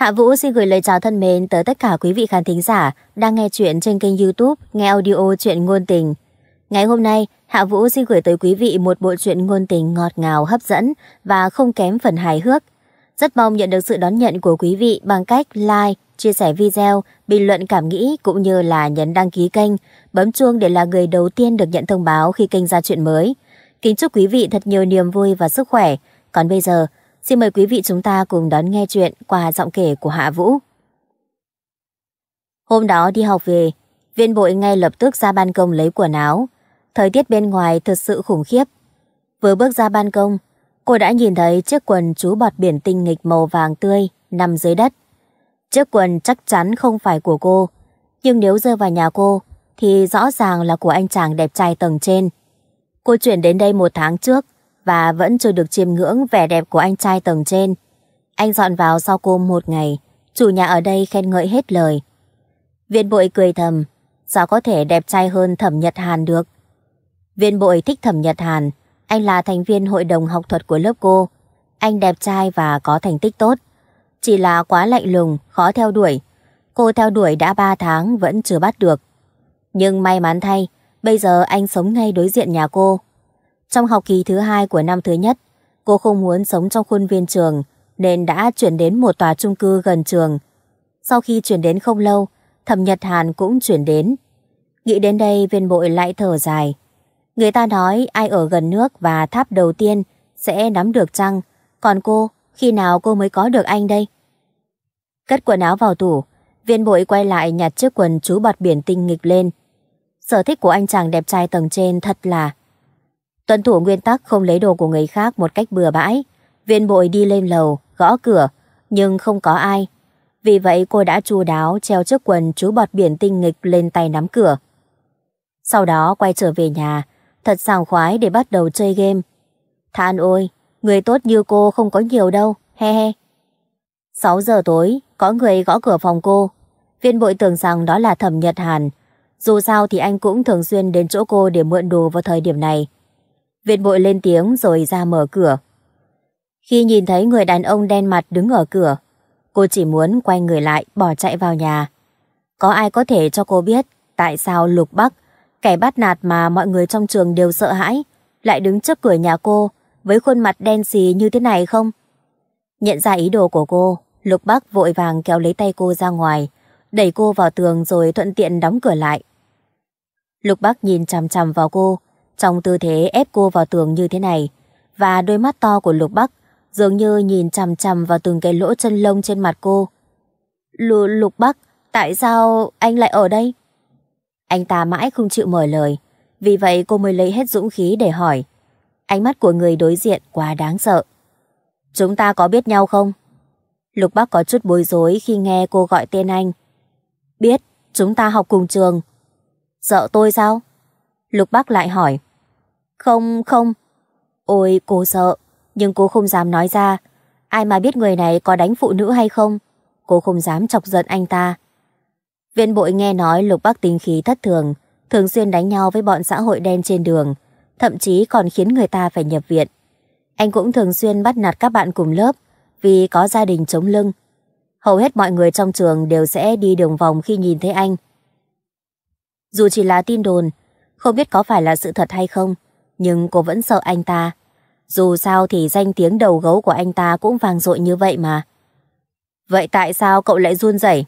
Hạ Vũ xin gửi lời chào thân mến tới tất cả quý vị khán thính giả đang nghe chuyện trên kênh youtube Nghe Audio Chuyện Ngôn Tình. Ngày hôm nay, Hạ Vũ xin gửi tới quý vị một bộ truyện ngôn tình ngọt ngào hấp dẫn và không kém phần hài hước. Rất mong nhận được sự đón nhận của quý vị bằng cách like, chia sẻ video, bình luận cảm nghĩ cũng như là nhấn đăng ký kênh, bấm chuông để là người đầu tiên được nhận thông báo khi kênh ra chuyện mới. Kính chúc quý vị thật nhiều niềm vui và sức khỏe. Còn bây giờ, Xin mời quý vị chúng ta cùng đón nghe chuyện qua giọng kể của Hạ Vũ. Hôm đó đi học về, viên bội ngay lập tức ra ban công lấy quần áo. Thời tiết bên ngoài thật sự khủng khiếp. Vừa bước ra ban công, cô đã nhìn thấy chiếc quần chú bọt biển tinh nghịch màu vàng tươi nằm dưới đất. Chiếc quần chắc chắn không phải của cô, nhưng nếu rơi vào nhà cô thì rõ ràng là của anh chàng đẹp trai tầng trên. Cô chuyển đến đây một tháng trước, và vẫn chưa được chiêm ngưỡng vẻ đẹp của anh trai tầng trên. Anh dọn vào sau cô một ngày, chủ nhà ở đây khen ngợi hết lời. Viên bội cười thầm, sao có thể đẹp trai hơn thẩm Nhật Hàn được. Viên bội thích thẩm Nhật Hàn, anh là thành viên hội đồng học thuật của lớp cô. Anh đẹp trai và có thành tích tốt. Chỉ là quá lạnh lùng, khó theo đuổi. Cô theo đuổi đã 3 tháng vẫn chưa bắt được. Nhưng may mắn thay, bây giờ anh sống ngay đối diện nhà cô. Trong học kỳ thứ hai của năm thứ nhất, cô không muốn sống trong khuôn viên trường nên đã chuyển đến một tòa trung cư gần trường. Sau khi chuyển đến không lâu, Thẩm Nhật Hàn cũng chuyển đến. Nghĩ đến đây viên bội lại thở dài. Người ta nói ai ở gần nước và tháp đầu tiên sẽ nắm được trăng. Còn cô, khi nào cô mới có được anh đây? Cất quần áo vào tủ, viên bội quay lại nhặt chiếc quần chú bọt biển tinh nghịch lên. Sở thích của anh chàng đẹp trai tầng trên thật là tuân thủ nguyên tắc không lấy đồ của người khác một cách bừa bãi. Viên bội đi lên lầu, gõ cửa, nhưng không có ai. Vì vậy cô đã chu đáo treo chiếc quần chú bọt biển tinh nghịch lên tay nắm cửa. Sau đó quay trở về nhà, thật sảng khoái để bắt đầu chơi game. Than ôi, người tốt như cô không có nhiều đâu, he he. 6 giờ tối, có người gõ cửa phòng cô. Viên bội tưởng rằng đó là thẩm nhật hàn. Dù sao thì anh cũng thường xuyên đến chỗ cô để mượn đồ vào thời điểm này. Việt Bội lên tiếng rồi ra mở cửa. Khi nhìn thấy người đàn ông đen mặt đứng ở cửa, cô chỉ muốn quay người lại bỏ chạy vào nhà. Có ai có thể cho cô biết tại sao Lục Bắc, kẻ bắt nạt mà mọi người trong trường đều sợ hãi, lại đứng trước cửa nhà cô với khuôn mặt đen xì như thế này không? Nhận ra ý đồ của cô, Lục Bắc vội vàng kéo lấy tay cô ra ngoài, đẩy cô vào tường rồi thuận tiện đóng cửa lại. Lục Bắc nhìn chằm chằm vào cô, trong tư thế ép cô vào tường như thế này, và đôi mắt to của Lục Bắc dường như nhìn chằm chằm vào từng cái lỗ chân lông trên mặt cô. L Lục Bắc, tại sao anh lại ở đây? Anh ta mãi không chịu mở lời, vì vậy cô mới lấy hết dũng khí để hỏi. Ánh mắt của người đối diện quá đáng sợ. Chúng ta có biết nhau không? Lục Bắc có chút bối rối khi nghe cô gọi tên anh. Biết, chúng ta học cùng trường. Sợ tôi sao? Lục Bắc lại hỏi. Không, không. Ôi, cô sợ, nhưng cô không dám nói ra. Ai mà biết người này có đánh phụ nữ hay không? Cô không dám chọc giận anh ta. Viên bội nghe nói lục bác tính khí thất thường, thường xuyên đánh nhau với bọn xã hội đen trên đường, thậm chí còn khiến người ta phải nhập viện. Anh cũng thường xuyên bắt nạt các bạn cùng lớp vì có gia đình chống lưng. Hầu hết mọi người trong trường đều sẽ đi đường vòng khi nhìn thấy anh. Dù chỉ là tin đồn, không biết có phải là sự thật hay không, nhưng cô vẫn sợ anh ta. Dù sao thì danh tiếng đầu gấu của anh ta cũng vang dội như vậy mà. Vậy tại sao cậu lại run rẩy?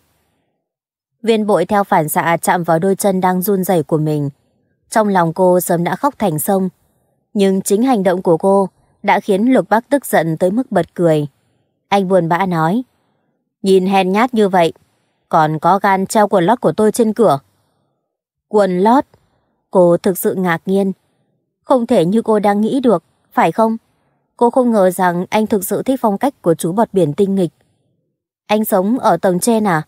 Viên bội theo phản xạ chạm vào đôi chân đang run rẩy của mình. Trong lòng cô sớm đã khóc thành sông. Nhưng chính hành động của cô đã khiến lục bác tức giận tới mức bật cười. Anh buồn bã nói. Nhìn hèn nhát như vậy, còn có gan treo quần lót của tôi trên cửa. Quần lót? Cô thực sự ngạc nhiên. Không thể như cô đang nghĩ được, phải không? Cô không ngờ rằng anh thực sự thích phong cách của chú bọt biển tinh nghịch. Anh sống ở tầng trên à?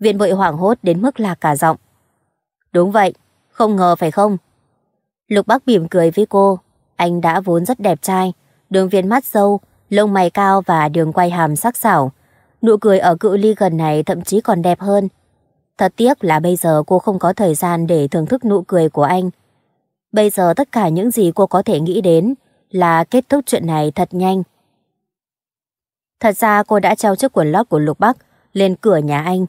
Viện bội hoảng hốt đến mức là cả giọng. Đúng vậy, không ngờ phải không? Lục bác mỉm cười với cô. Anh đã vốn rất đẹp trai, đường viên mắt sâu, lông mày cao và đường quay hàm sắc sảo. Nụ cười ở cự ly gần này thậm chí còn đẹp hơn. Thật tiếc là bây giờ cô không có thời gian để thưởng thức nụ cười của anh. Bây giờ tất cả những gì cô có thể nghĩ đến là kết thúc chuyện này thật nhanh. Thật ra cô đã treo chiếc quần lót của Lục Bắc lên cửa nhà anh.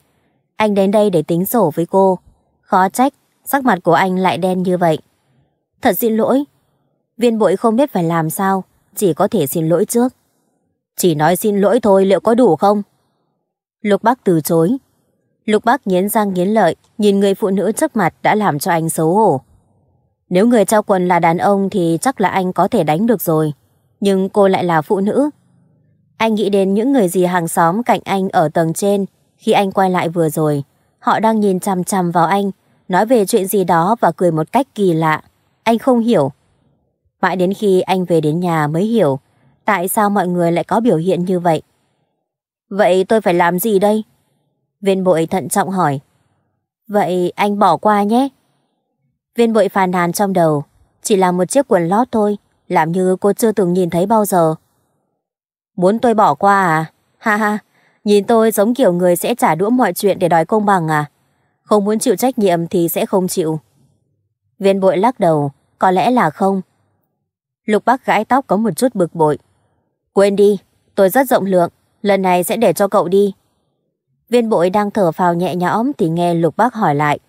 Anh đến đây để tính sổ với cô. Khó trách, sắc mặt của anh lại đen như vậy. Thật xin lỗi. Viên bội không biết phải làm sao, chỉ có thể xin lỗi trước. Chỉ nói xin lỗi thôi liệu có đủ không? Lục Bắc từ chối. Lục Bắc nghiến răng nghiến lợi, nhìn người phụ nữ trước mặt đã làm cho anh xấu hổ. Nếu người trao quần là đàn ông thì chắc là anh có thể đánh được rồi. Nhưng cô lại là phụ nữ. Anh nghĩ đến những người gì hàng xóm cạnh anh ở tầng trên khi anh quay lại vừa rồi. Họ đang nhìn chằm chằm vào anh, nói về chuyện gì đó và cười một cách kỳ lạ. Anh không hiểu. Mãi đến khi anh về đến nhà mới hiểu tại sao mọi người lại có biểu hiện như vậy. Vậy tôi phải làm gì đây? Viên bội thận trọng hỏi. Vậy anh bỏ qua nhé. Viên bội phàn nàn trong đầu, chỉ là một chiếc quần lót thôi, làm như cô chưa từng nhìn thấy bao giờ. Muốn tôi bỏ qua à? Ha ha, nhìn tôi giống kiểu người sẽ trả đũa mọi chuyện để đòi công bằng à? Không muốn chịu trách nhiệm thì sẽ không chịu. Viên bội lắc đầu, có lẽ là không. Lục bác gãi tóc có một chút bực bội. Quên đi, tôi rất rộng lượng, lần này sẽ để cho cậu đi. Viên bội đang thở phào nhẹ nhõm thì nghe lục bác hỏi lại.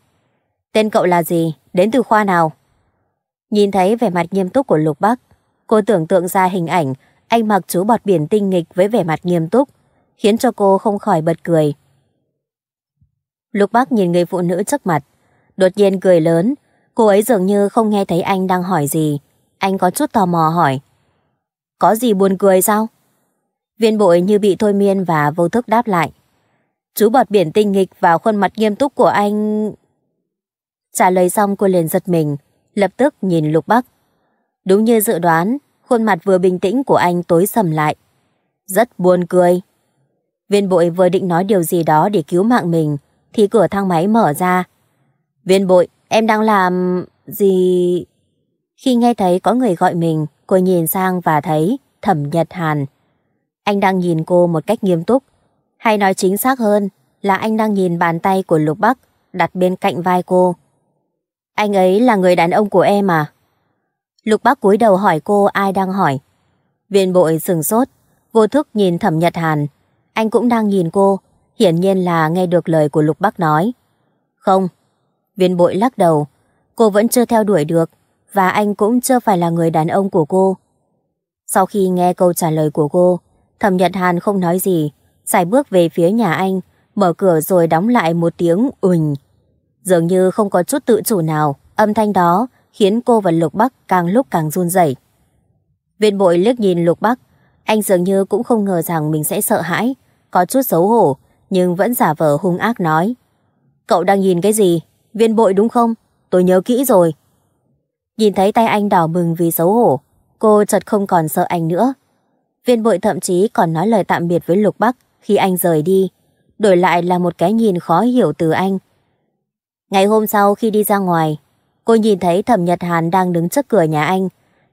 Tên cậu là gì? đến từ khoa nào? Nhìn thấy vẻ mặt nghiêm túc của Lục Bắc, cô tưởng tượng ra hình ảnh anh mặc chú bọt biển tinh nghịch với vẻ mặt nghiêm túc, khiến cho cô không khỏi bật cười. Lục Bắc nhìn người phụ nữ trước mặt, đột nhiên cười lớn, cô ấy dường như không nghe thấy anh đang hỏi gì, anh có chút tò mò hỏi. Có gì buồn cười sao? Viên bội như bị thôi miên và vô thức đáp lại. Chú bọt biển tinh nghịch vào khuôn mặt nghiêm túc của anh... Trả lời xong cô liền giật mình, lập tức nhìn Lục Bắc. Đúng như dự đoán, khuôn mặt vừa bình tĩnh của anh tối sầm lại. Rất buồn cười. Viên bội vừa định nói điều gì đó để cứu mạng mình, thì cửa thang máy mở ra. Viên bội, em đang làm... gì... Khi nghe thấy có người gọi mình, cô nhìn sang và thấy Thẩm Nhật Hàn. Anh đang nhìn cô một cách nghiêm túc. Hay nói chính xác hơn là anh đang nhìn bàn tay của Lục Bắc đặt bên cạnh vai cô. Anh ấy là người đàn ông của em à? Lục bác cúi đầu hỏi cô ai đang hỏi. Viên bội sừng sốt, vô thức nhìn thẩm nhật hàn. Anh cũng đang nhìn cô, hiển nhiên là nghe được lời của lục bác nói. Không, viên bội lắc đầu, cô vẫn chưa theo đuổi được và anh cũng chưa phải là người đàn ông của cô. Sau khi nghe câu trả lời của cô, thẩm nhật hàn không nói gì, xài bước về phía nhà anh, mở cửa rồi đóng lại một tiếng ủnh. Dường như không có chút tự chủ nào, âm thanh đó khiến cô và Lục Bắc càng lúc càng run rẩy. Viên bội liếc nhìn Lục Bắc, anh dường như cũng không ngờ rằng mình sẽ sợ hãi, có chút xấu hổ, nhưng vẫn giả vờ hung ác nói. Cậu đang nhìn cái gì? Viên bội đúng không? Tôi nhớ kỹ rồi. Nhìn thấy tay anh đỏ mừng vì xấu hổ, cô chợt không còn sợ anh nữa. Viên bội thậm chí còn nói lời tạm biệt với Lục Bắc khi anh rời đi. Đổi lại là một cái nhìn khó hiểu từ anh, Ngày hôm sau khi đi ra ngoài, cô nhìn thấy Thẩm Nhật Hàn đang đứng trước cửa nhà anh,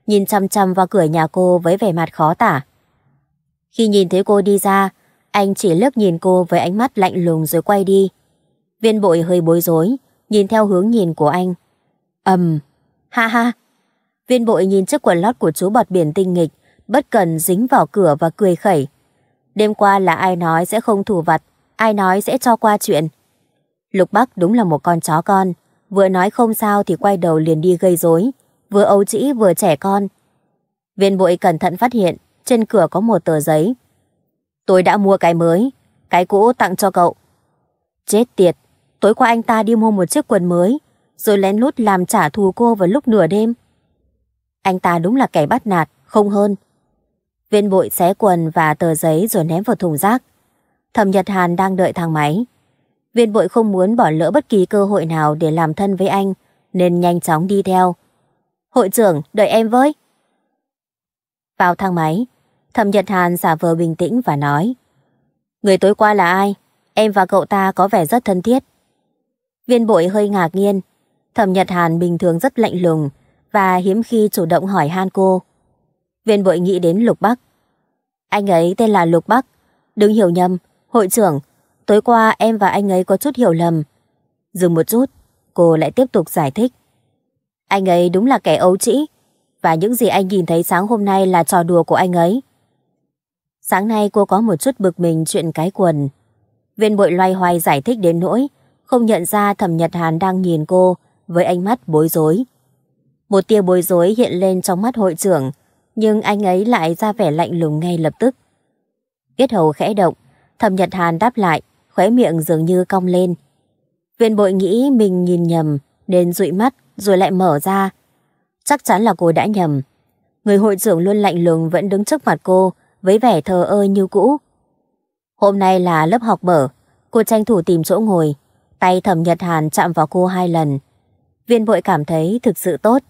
nhìn chăm chăm vào cửa nhà cô với vẻ mặt khó tả. Khi nhìn thấy cô đi ra, anh chỉ lướt nhìn cô với ánh mắt lạnh lùng rồi quay đi. Viên bội hơi bối rối, nhìn theo hướng nhìn của anh. ầm, um, ha ha. Viên bội nhìn chiếc quần lót của chú bọt biển tinh nghịch, bất cần dính vào cửa và cười khẩy. Đêm qua là ai nói sẽ không thủ vặt, ai nói sẽ cho qua chuyện. Lục Bắc đúng là một con chó con, vừa nói không sao thì quay đầu liền đi gây rối, vừa âu trĩ vừa trẻ con. Viên bội cẩn thận phát hiện, trên cửa có một tờ giấy. Tôi đã mua cái mới, cái cũ tặng cho cậu. Chết tiệt, tối qua anh ta đi mua một chiếc quần mới, rồi lén lút làm trả thù cô vào lúc nửa đêm. Anh ta đúng là kẻ bắt nạt, không hơn. Viên bội xé quần và tờ giấy rồi ném vào thùng rác. Thẩm Nhật Hàn đang đợi thang máy. Viên bội không muốn bỏ lỡ bất kỳ cơ hội nào để làm thân với anh, nên nhanh chóng đi theo. Hội trưởng, đợi em với. Vào thang máy, Thẩm Nhật Hàn giả vờ bình tĩnh và nói. Người tối qua là ai? Em và cậu ta có vẻ rất thân thiết. Viên bội hơi ngạc nhiên. Thẩm Nhật Hàn bình thường rất lạnh lùng và hiếm khi chủ động hỏi han cô. Viên bội nghĩ đến Lục Bắc. Anh ấy tên là Lục Bắc. Đừng hiểu nhầm, hội trưởng Tối qua em và anh ấy có chút hiểu lầm. Dừng một chút, cô lại tiếp tục giải thích. Anh ấy đúng là kẻ ấu trĩ, và những gì anh nhìn thấy sáng hôm nay là trò đùa của anh ấy. Sáng nay cô có một chút bực mình chuyện cái quần. Viên bội loay hoay giải thích đến nỗi, không nhận ra thẩm Nhật Hàn đang nhìn cô với ánh mắt bối rối. Một tia bối rối hiện lên trong mắt hội trưởng, nhưng anh ấy lại ra vẻ lạnh lùng ngay lập tức. Yết hầu khẽ động, thẩm Nhật Hàn đáp lại khóe miệng dường như cong lên. Viên bội nghĩ mình nhìn nhầm, nên dụi mắt rồi lại mở ra. Chắc chắn là cô đã nhầm. Người hội trưởng luôn lạnh lùng vẫn đứng trước mặt cô với vẻ thờ ơ như cũ. Hôm nay là lớp học mở, cô tranh thủ tìm chỗ ngồi, tay thẩm nhật hàn chạm vào cô hai lần. Viên bội cảm thấy thực sự tốt.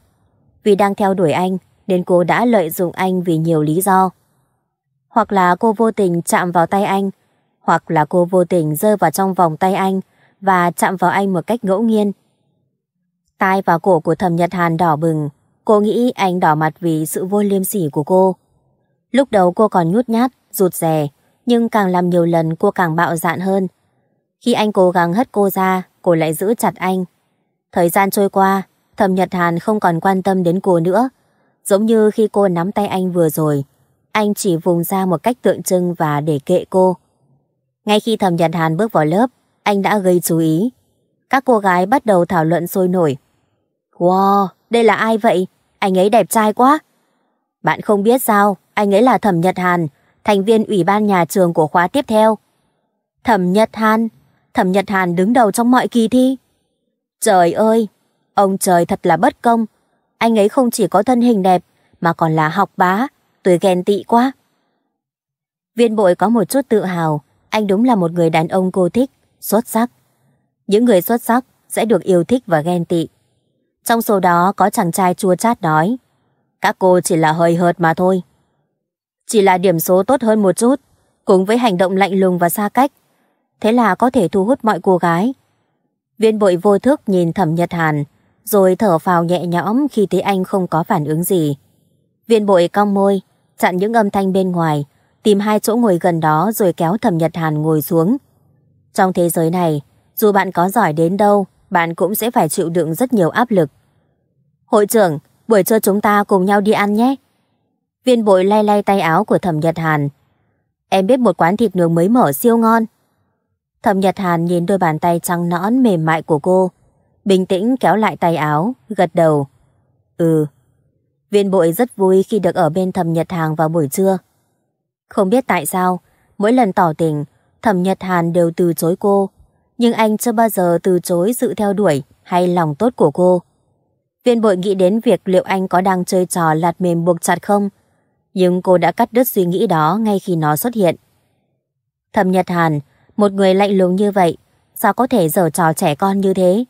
Vì đang theo đuổi anh, nên cô đã lợi dụng anh vì nhiều lý do. Hoặc là cô vô tình chạm vào tay anh hoặc là cô vô tình rơi vào trong vòng tay anh và chạm vào anh một cách ngẫu nhiên. Tai và cổ của thẩm Nhật Hàn đỏ bừng, cô nghĩ anh đỏ mặt vì sự vô liêm sỉ của cô. Lúc đầu cô còn nhút nhát, rụt rè, nhưng càng làm nhiều lần cô càng bạo dạn hơn. Khi anh cố gắng hất cô ra, cô lại giữ chặt anh. Thời gian trôi qua, thẩm Nhật Hàn không còn quan tâm đến cô nữa. Giống như khi cô nắm tay anh vừa rồi, anh chỉ vùng ra một cách tượng trưng và để kệ cô. Ngay khi Thẩm Nhật Hàn bước vào lớp, anh đã gây chú ý. Các cô gái bắt đầu thảo luận sôi nổi. Wow, đây là ai vậy? Anh ấy đẹp trai quá. Bạn không biết sao, anh ấy là Thẩm Nhật Hàn, thành viên ủy ban nhà trường của khóa tiếp theo. Thẩm Nhật Hàn, Thẩm Nhật Hàn đứng đầu trong mọi kỳ thi. Trời ơi, ông trời thật là bất công. Anh ấy không chỉ có thân hình đẹp mà còn là học bá, tuổi ghen tị quá. Viên bội có một chút tự hào anh đúng là một người đàn ông cô thích, xuất sắc. Những người xuất sắc sẽ được yêu thích và ghen tị. Trong số đó có chàng trai chua chát nói Các cô chỉ là hơi hợt mà thôi. Chỉ là điểm số tốt hơn một chút, cùng với hành động lạnh lùng và xa cách. Thế là có thể thu hút mọi cô gái. Viên bội vô thức nhìn thẩm nhật hàn, rồi thở phào nhẹ nhõm khi thấy anh không có phản ứng gì. Viên bội cong môi, chặn những âm thanh bên ngoài, tìm hai chỗ ngồi gần đó rồi kéo Thẩm Nhật Hàn ngồi xuống. Trong thế giới này, dù bạn có giỏi đến đâu, bạn cũng sẽ phải chịu đựng rất nhiều áp lực. Hội trưởng, buổi trưa chúng ta cùng nhau đi ăn nhé. Viên bội lay lay tay áo của Thẩm Nhật Hàn. Em biết một quán thịt nướng mới mở siêu ngon. Thẩm Nhật Hàn nhìn đôi bàn tay trắng nõn mềm mại của cô, bình tĩnh kéo lại tay áo, gật đầu. Ừ. Viên bội rất vui khi được ở bên Thẩm Nhật Hàng vào buổi trưa. Không biết tại sao, mỗi lần tỏ tình, Thẩm Nhật Hàn đều từ chối cô, nhưng anh chưa bao giờ từ chối sự theo đuổi hay lòng tốt của cô. Viên bội nghĩ đến việc liệu anh có đang chơi trò lạt mềm buộc chặt không, nhưng cô đã cắt đứt suy nghĩ đó ngay khi nó xuất hiện. Thẩm Nhật Hàn, một người lạnh lùng như vậy, sao có thể giở trò trẻ con như thế?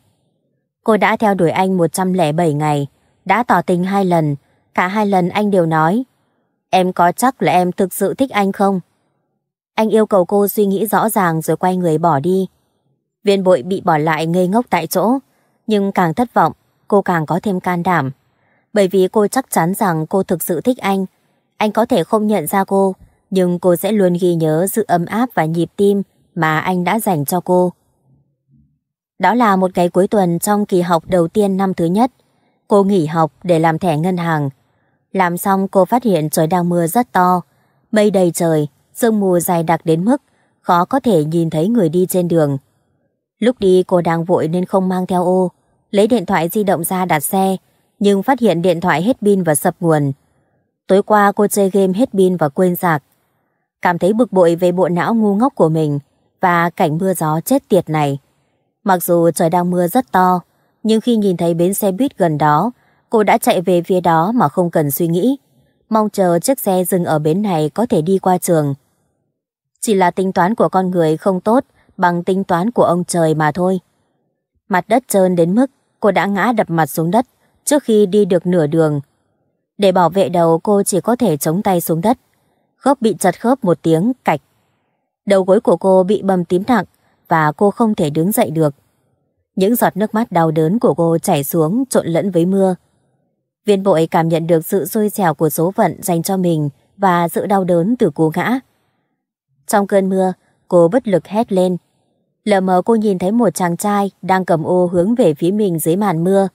Cô đã theo đuổi anh 107 ngày, đã tỏ tình hai lần, cả hai lần anh đều nói Em có chắc là em thực sự thích anh không? Anh yêu cầu cô suy nghĩ rõ ràng rồi quay người bỏ đi. Viên bội bị bỏ lại ngây ngốc tại chỗ, nhưng càng thất vọng, cô càng có thêm can đảm. Bởi vì cô chắc chắn rằng cô thực sự thích anh. Anh có thể không nhận ra cô, nhưng cô sẽ luôn ghi nhớ sự ấm áp và nhịp tim mà anh đã dành cho cô. Đó là một ngày cuối tuần trong kỳ học đầu tiên năm thứ nhất. Cô nghỉ học để làm thẻ ngân hàng, làm xong cô phát hiện trời đang mưa rất to, mây đầy trời, sương mù dày đặc đến mức khó có thể nhìn thấy người đi trên đường. Lúc đi cô đang vội nên không mang theo ô, lấy điện thoại di động ra đặt xe, nhưng phát hiện điện thoại hết pin và sập nguồn. Tối qua cô chơi game hết pin và quên sạc. Cảm thấy bực bội về bộ não ngu ngốc của mình và cảnh mưa gió chết tiệt này. Mặc dù trời đang mưa rất to, nhưng khi nhìn thấy bến xe buýt gần đó cô đã chạy về phía đó mà không cần suy nghĩ. Mong chờ chiếc xe dừng ở bến này có thể đi qua trường. Chỉ là tính toán của con người không tốt bằng tính toán của ông trời mà thôi. Mặt đất trơn đến mức cô đã ngã đập mặt xuống đất trước khi đi được nửa đường. Để bảo vệ đầu cô chỉ có thể chống tay xuống đất. Khớp bị chật khớp một tiếng cạch. Đầu gối của cô bị bầm tím nặng và cô không thể đứng dậy được. Những giọt nước mắt đau đớn của cô chảy xuống trộn lẫn với mưa. Viên bội cảm nhận được sự xui xẻo của số phận dành cho mình và sự đau đớn từ cú ngã. Trong cơn mưa, cô bất lực hét lên. Lờ mờ cô nhìn thấy một chàng trai đang cầm ô hướng về phía mình dưới màn mưa.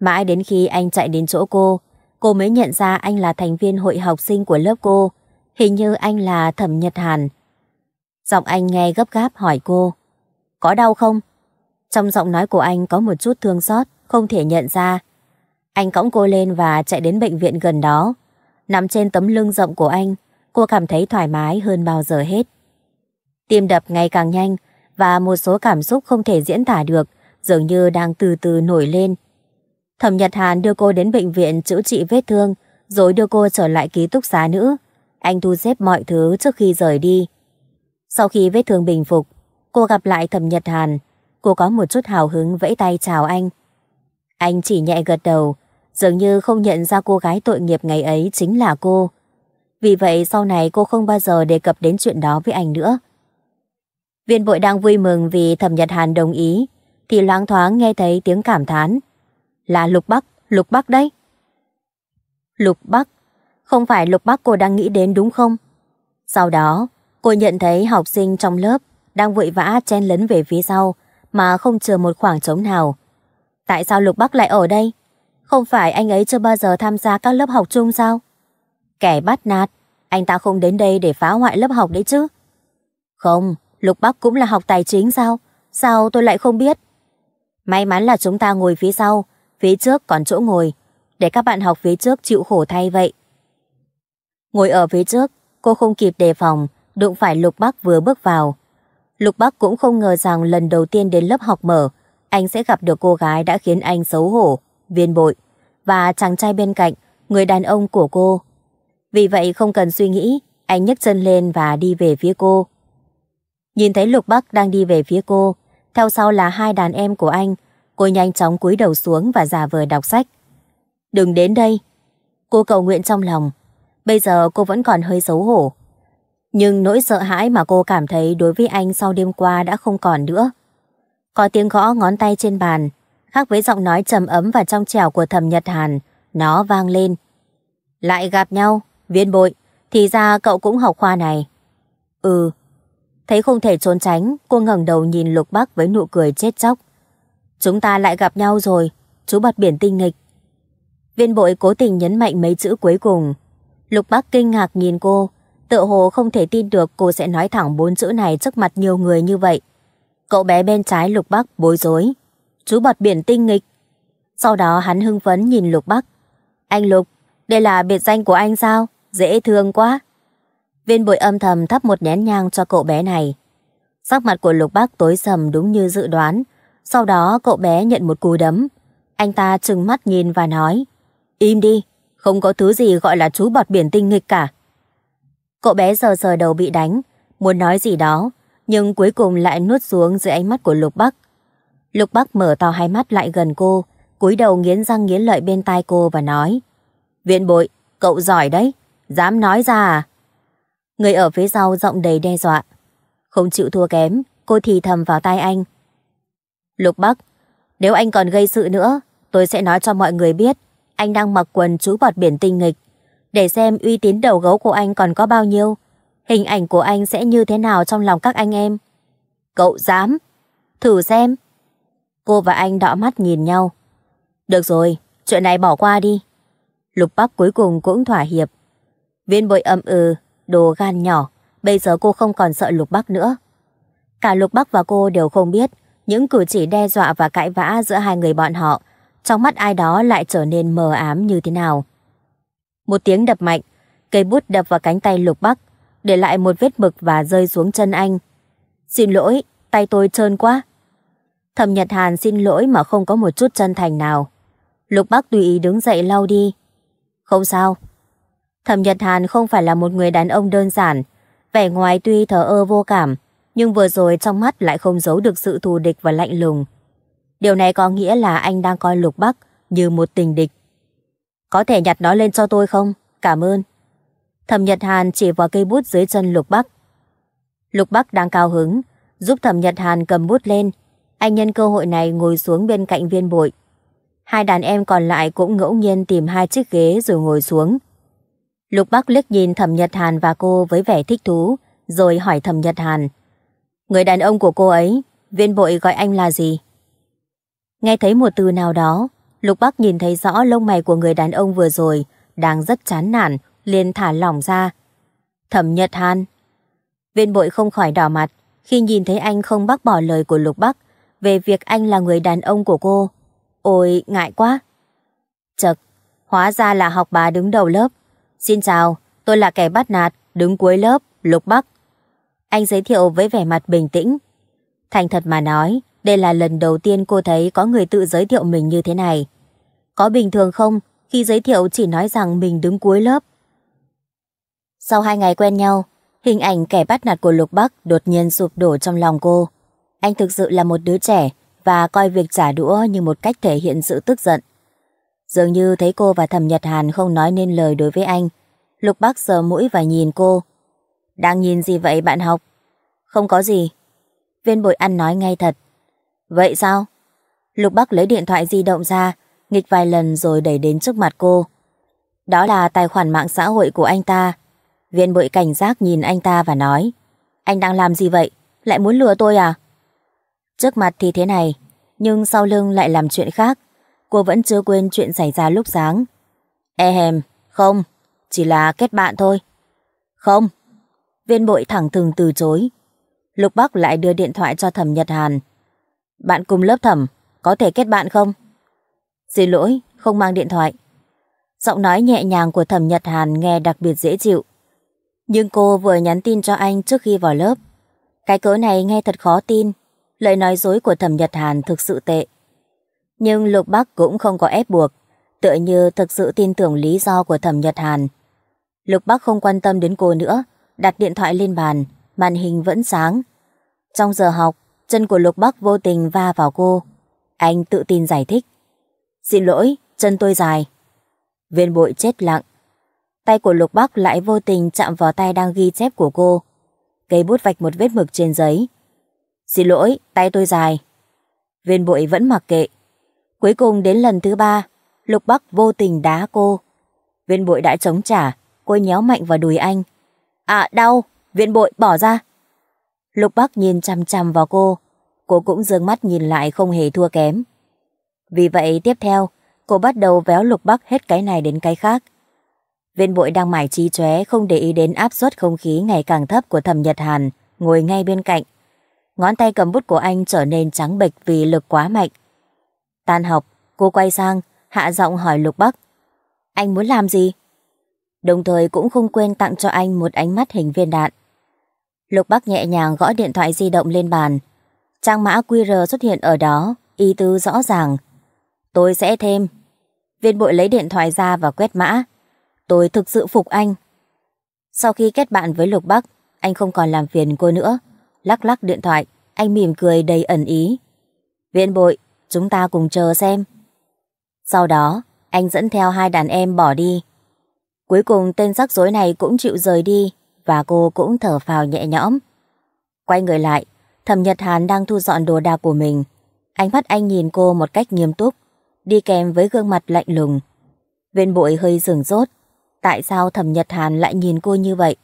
Mãi đến khi anh chạy đến chỗ cô, cô mới nhận ra anh là thành viên hội học sinh của lớp cô. Hình như anh là Thẩm Nhật Hàn. Giọng anh nghe gấp gáp hỏi cô. Có đau không? Trong giọng nói của anh có một chút thương xót, không thể nhận ra anh cõng cô lên và chạy đến bệnh viện gần đó. Nằm trên tấm lưng rộng của anh, cô cảm thấy thoải mái hơn bao giờ hết. Tim đập ngày càng nhanh và một số cảm xúc không thể diễn tả được dường như đang từ từ nổi lên. Thẩm Nhật Hàn đưa cô đến bệnh viện chữa trị vết thương rồi đưa cô trở lại ký túc xá nữa. Anh thu xếp mọi thứ trước khi rời đi. Sau khi vết thương bình phục, cô gặp lại Thẩm Nhật Hàn. Cô có một chút hào hứng vẫy tay chào anh. Anh chỉ nhẹ gật đầu dường như không nhận ra cô gái tội nghiệp ngày ấy chính là cô. Vì vậy sau này cô không bao giờ đề cập đến chuyện đó với anh nữa. Viên bội đang vui mừng vì Thẩm Nhật Hàn đồng ý, thì loáng thoáng nghe thấy tiếng cảm thán. Là Lục Bắc, Lục Bắc đấy. Lục Bắc, không phải Lục Bắc cô đang nghĩ đến đúng không? Sau đó, cô nhận thấy học sinh trong lớp đang vội vã chen lấn về phía sau mà không chờ một khoảng trống nào. Tại sao Lục Bắc lại ở đây? Không phải anh ấy chưa bao giờ tham gia các lớp học chung sao? Kẻ bắt nạt, anh ta không đến đây để phá hoại lớp học đấy chứ. Không, Lục Bắc cũng là học tài chính sao? Sao tôi lại không biết? May mắn là chúng ta ngồi phía sau, phía trước còn chỗ ngồi, để các bạn học phía trước chịu khổ thay vậy. Ngồi ở phía trước, cô không kịp đề phòng, đụng phải Lục Bắc vừa bước vào. Lục Bắc cũng không ngờ rằng lần đầu tiên đến lớp học mở, anh sẽ gặp được cô gái đã khiến anh xấu hổ viên bội và chàng trai bên cạnh, người đàn ông của cô. Vì vậy không cần suy nghĩ, anh nhấc chân lên và đi về phía cô. Nhìn thấy Lục Bắc đang đi về phía cô, theo sau là hai đàn em của anh, cô nhanh chóng cúi đầu xuống và giả vờ đọc sách. Đừng đến đây. Cô cầu nguyện trong lòng. Bây giờ cô vẫn còn hơi xấu hổ. Nhưng nỗi sợ hãi mà cô cảm thấy đối với anh sau đêm qua đã không còn nữa. Có tiếng gõ ngón tay trên bàn, khác với giọng nói trầm ấm và trong trẻo của thẩm Nhật Hàn. Nó vang lên. Lại gặp nhau, viên bội, thì ra cậu cũng học khoa này. Ừ. Thấy không thể trốn tránh, cô ngẩng đầu nhìn Lục Bắc với nụ cười chết chóc. Chúng ta lại gặp nhau rồi, chú bật biển tinh nghịch. Viên bội cố tình nhấn mạnh mấy chữ cuối cùng. Lục Bắc kinh ngạc nhìn cô, tựa hồ không thể tin được cô sẽ nói thẳng bốn chữ này trước mặt nhiều người như vậy. Cậu bé bên trái Lục Bắc bối rối chú bọt biển tinh nghịch. Sau đó hắn hưng phấn nhìn Lục Bắc. Anh Lục, đây là biệt danh của anh sao? Dễ thương quá. Viên bội âm thầm thắp một nén nhang cho cậu bé này. Sắc mặt của Lục Bắc tối sầm đúng như dự đoán. Sau đó cậu bé nhận một cú đấm. Anh ta trừng mắt nhìn và nói. Im đi, không có thứ gì gọi là chú bọt biển tinh nghịch cả. Cậu bé sờ sờ đầu bị đánh, muốn nói gì đó, nhưng cuối cùng lại nuốt xuống dưới ánh mắt của Lục Bắc. Lục Bắc mở to hai mắt lại gần cô, cúi đầu nghiến răng nghiến lợi bên tai cô và nói Viện bội, cậu giỏi đấy, dám nói ra à? Người ở phía sau giọng đầy đe dọa. Không chịu thua kém, cô thì thầm vào tai anh. Lục Bắc, nếu anh còn gây sự nữa, tôi sẽ nói cho mọi người biết anh đang mặc quần chú bọt biển tinh nghịch để xem uy tín đầu gấu của anh còn có bao nhiêu. Hình ảnh của anh sẽ như thế nào trong lòng các anh em. Cậu dám? Thử xem. Cô và anh đỏ mắt nhìn nhau. Được rồi, chuyện này bỏ qua đi. Lục Bắc cuối cùng cũng thỏa hiệp. Viên bội âm ừ, đồ gan nhỏ, bây giờ cô không còn sợ Lục Bắc nữa. Cả Lục Bắc và cô đều không biết những cử chỉ đe dọa và cãi vã giữa hai người bọn họ, trong mắt ai đó lại trở nên mờ ám như thế nào. Một tiếng đập mạnh, cây bút đập vào cánh tay Lục Bắc, để lại một vết mực và rơi xuống chân anh. Xin lỗi, tay tôi trơn quá, Thẩm Nhật Hàn xin lỗi mà không có một chút chân thành nào. Lục Bắc tùy ý đứng dậy lau đi. Không sao. Thẩm Nhật Hàn không phải là một người đàn ông đơn giản. Vẻ ngoài tuy thờ ơ vô cảm, nhưng vừa rồi trong mắt lại không giấu được sự thù địch và lạnh lùng. Điều này có nghĩa là anh đang coi Lục Bắc như một tình địch. Có thể nhặt nó lên cho tôi không? Cảm ơn. Thẩm Nhật Hàn chỉ vào cây bút dưới chân Lục Bắc. Lục Bắc đang cao hứng, giúp Thẩm Nhật Hàn cầm bút lên, anh nhân cơ hội này ngồi xuống bên cạnh viên bội. Hai đàn em còn lại cũng ngẫu nhiên tìm hai chiếc ghế rồi ngồi xuống. Lục Bắc liếc nhìn Thẩm Nhật Hàn và cô với vẻ thích thú, rồi hỏi Thẩm Nhật Hàn. Người đàn ông của cô ấy, viên bội gọi anh là gì? Nghe thấy một từ nào đó, Lục Bắc nhìn thấy rõ lông mày của người đàn ông vừa rồi, đang rất chán nản, liền thả lỏng ra. Thẩm Nhật Hàn. Viên bội không khỏi đỏ mặt, khi nhìn thấy anh không bác bỏ lời của Lục Bắc, về việc anh là người đàn ông của cô. Ôi, ngại quá. Chật, hóa ra là học bà đứng đầu lớp. Xin chào, tôi là kẻ bắt nạt, đứng cuối lớp, Lục Bắc. Anh giới thiệu với vẻ mặt bình tĩnh. Thành thật mà nói, đây là lần đầu tiên cô thấy có người tự giới thiệu mình như thế này. Có bình thường không khi giới thiệu chỉ nói rằng mình đứng cuối lớp? Sau hai ngày quen nhau, hình ảnh kẻ bắt nạt của Lục Bắc đột nhiên sụp đổ trong lòng cô. Anh thực sự là một đứa trẻ và coi việc trả đũa như một cách thể hiện sự tức giận. Dường như thấy cô và Thẩm Nhật Hàn không nói nên lời đối với anh. Lục Bác sờ mũi và nhìn cô. Đang nhìn gì vậy bạn học? Không có gì. Viên bội ăn nói ngay thật. Vậy sao? Lục Bắc lấy điện thoại di động ra, nghịch vài lần rồi đẩy đến trước mặt cô. Đó là tài khoản mạng xã hội của anh ta. Viên bội cảnh giác nhìn anh ta và nói. Anh đang làm gì vậy? Lại muốn lừa tôi à? Trước mặt thì thế này, nhưng sau lưng lại làm chuyện khác. Cô vẫn chưa quên chuyện xảy ra lúc sáng. E hèm, không, chỉ là kết bạn thôi. Không. Viên bội thẳng thừng từ chối. Lục Bắc lại đưa điện thoại cho thẩm Nhật Hàn. Bạn cùng lớp thẩm, có thể kết bạn không? Xin lỗi, không mang điện thoại. Giọng nói nhẹ nhàng của thẩm Nhật Hàn nghe đặc biệt dễ chịu. Nhưng cô vừa nhắn tin cho anh trước khi vào lớp. Cái cỡ này nghe thật khó tin lời nói dối của Thẩm Nhật Hàn thực sự tệ. Nhưng Lục Bắc cũng không có ép buộc, tựa như thực sự tin tưởng lý do của Thẩm Nhật Hàn. Lục Bắc không quan tâm đến cô nữa, đặt điện thoại lên bàn, màn hình vẫn sáng. Trong giờ học, chân của Lục Bắc vô tình va vào cô. Anh tự tin giải thích. Xin lỗi, chân tôi dài. Viên bội chết lặng. Tay của Lục Bắc lại vô tình chạm vào tay đang ghi chép của cô. Cây bút vạch một vết mực trên giấy, Xin lỗi, tay tôi dài. Viên bội vẫn mặc kệ. Cuối cùng đến lần thứ ba, Lục Bắc vô tình đá cô. Viên bội đã chống trả, cô nhéo mạnh vào đùi anh. À, đau, viên bội bỏ ra. Lục Bắc nhìn chằm chằm vào cô, cô cũng dương mắt nhìn lại không hề thua kém. Vì vậy tiếp theo, cô bắt đầu véo Lục Bắc hết cái này đến cái khác. Viên bội đang mải trí chóe không để ý đến áp suất không khí ngày càng thấp của thẩm Nhật Hàn, ngồi ngay bên cạnh ngón tay cầm bút của anh trở nên trắng bệch vì lực quá mạnh. Tan học, cô quay sang, hạ giọng hỏi Lục Bắc. Anh muốn làm gì? Đồng thời cũng không quên tặng cho anh một ánh mắt hình viên đạn. Lục Bắc nhẹ nhàng gõ điện thoại di động lên bàn. Trang mã QR xuất hiện ở đó, ý tứ rõ ràng. Tôi sẽ thêm. Viên bội lấy điện thoại ra và quét mã. Tôi thực sự phục anh. Sau khi kết bạn với Lục Bắc, anh không còn làm phiền cô nữa lắc lắc điện thoại, anh mỉm cười đầy ẩn ý. Viện bội, chúng ta cùng chờ xem. Sau đó, anh dẫn theo hai đàn em bỏ đi. Cuối cùng tên rắc rối này cũng chịu rời đi và cô cũng thở phào nhẹ nhõm. Quay người lại, thẩm Nhật Hàn đang thu dọn đồ đạc của mình. anh mắt anh nhìn cô một cách nghiêm túc, đi kèm với gương mặt lạnh lùng. Viên bội hơi rửng rốt. Tại sao thẩm Nhật Hàn lại nhìn cô như vậy?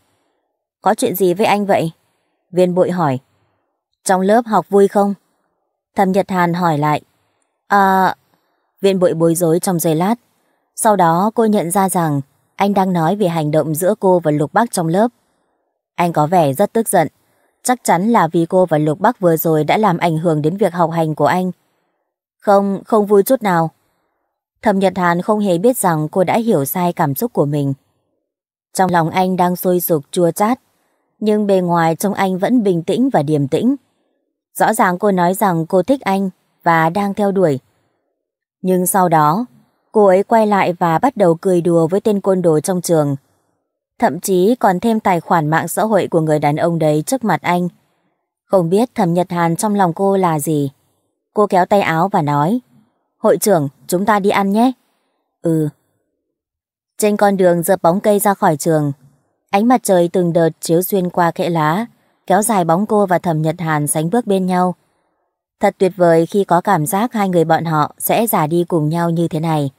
Có chuyện gì với anh vậy? Viên bội hỏi. Trong lớp học vui không? Thẩm Nhật Hàn hỏi lại. À... Viên bội bối rối trong giây lát. Sau đó cô nhận ra rằng anh đang nói về hành động giữa cô và Lục Bắc trong lớp. Anh có vẻ rất tức giận. Chắc chắn là vì cô và Lục Bắc vừa rồi đã làm ảnh hưởng đến việc học hành của anh. Không, không vui chút nào. Thẩm Nhật Hàn không hề biết rằng cô đã hiểu sai cảm xúc của mình. Trong lòng anh đang sôi sục chua chát, nhưng bề ngoài trông anh vẫn bình tĩnh và điềm tĩnh. Rõ ràng cô nói rằng cô thích anh và đang theo đuổi. Nhưng sau đó, cô ấy quay lại và bắt đầu cười đùa với tên côn đồ trong trường. Thậm chí còn thêm tài khoản mạng xã hội của người đàn ông đấy trước mặt anh. Không biết thẩm nhật hàn trong lòng cô là gì. Cô kéo tay áo và nói, Hội trưởng, chúng ta đi ăn nhé. Ừ. Trên con đường dợp bóng cây ra khỏi trường, Ánh mặt trời từng đợt chiếu xuyên qua kẽ lá, kéo dài bóng cô và Thẩm Nhật Hàn sánh bước bên nhau. Thật tuyệt vời khi có cảm giác hai người bọn họ sẽ già đi cùng nhau như thế này.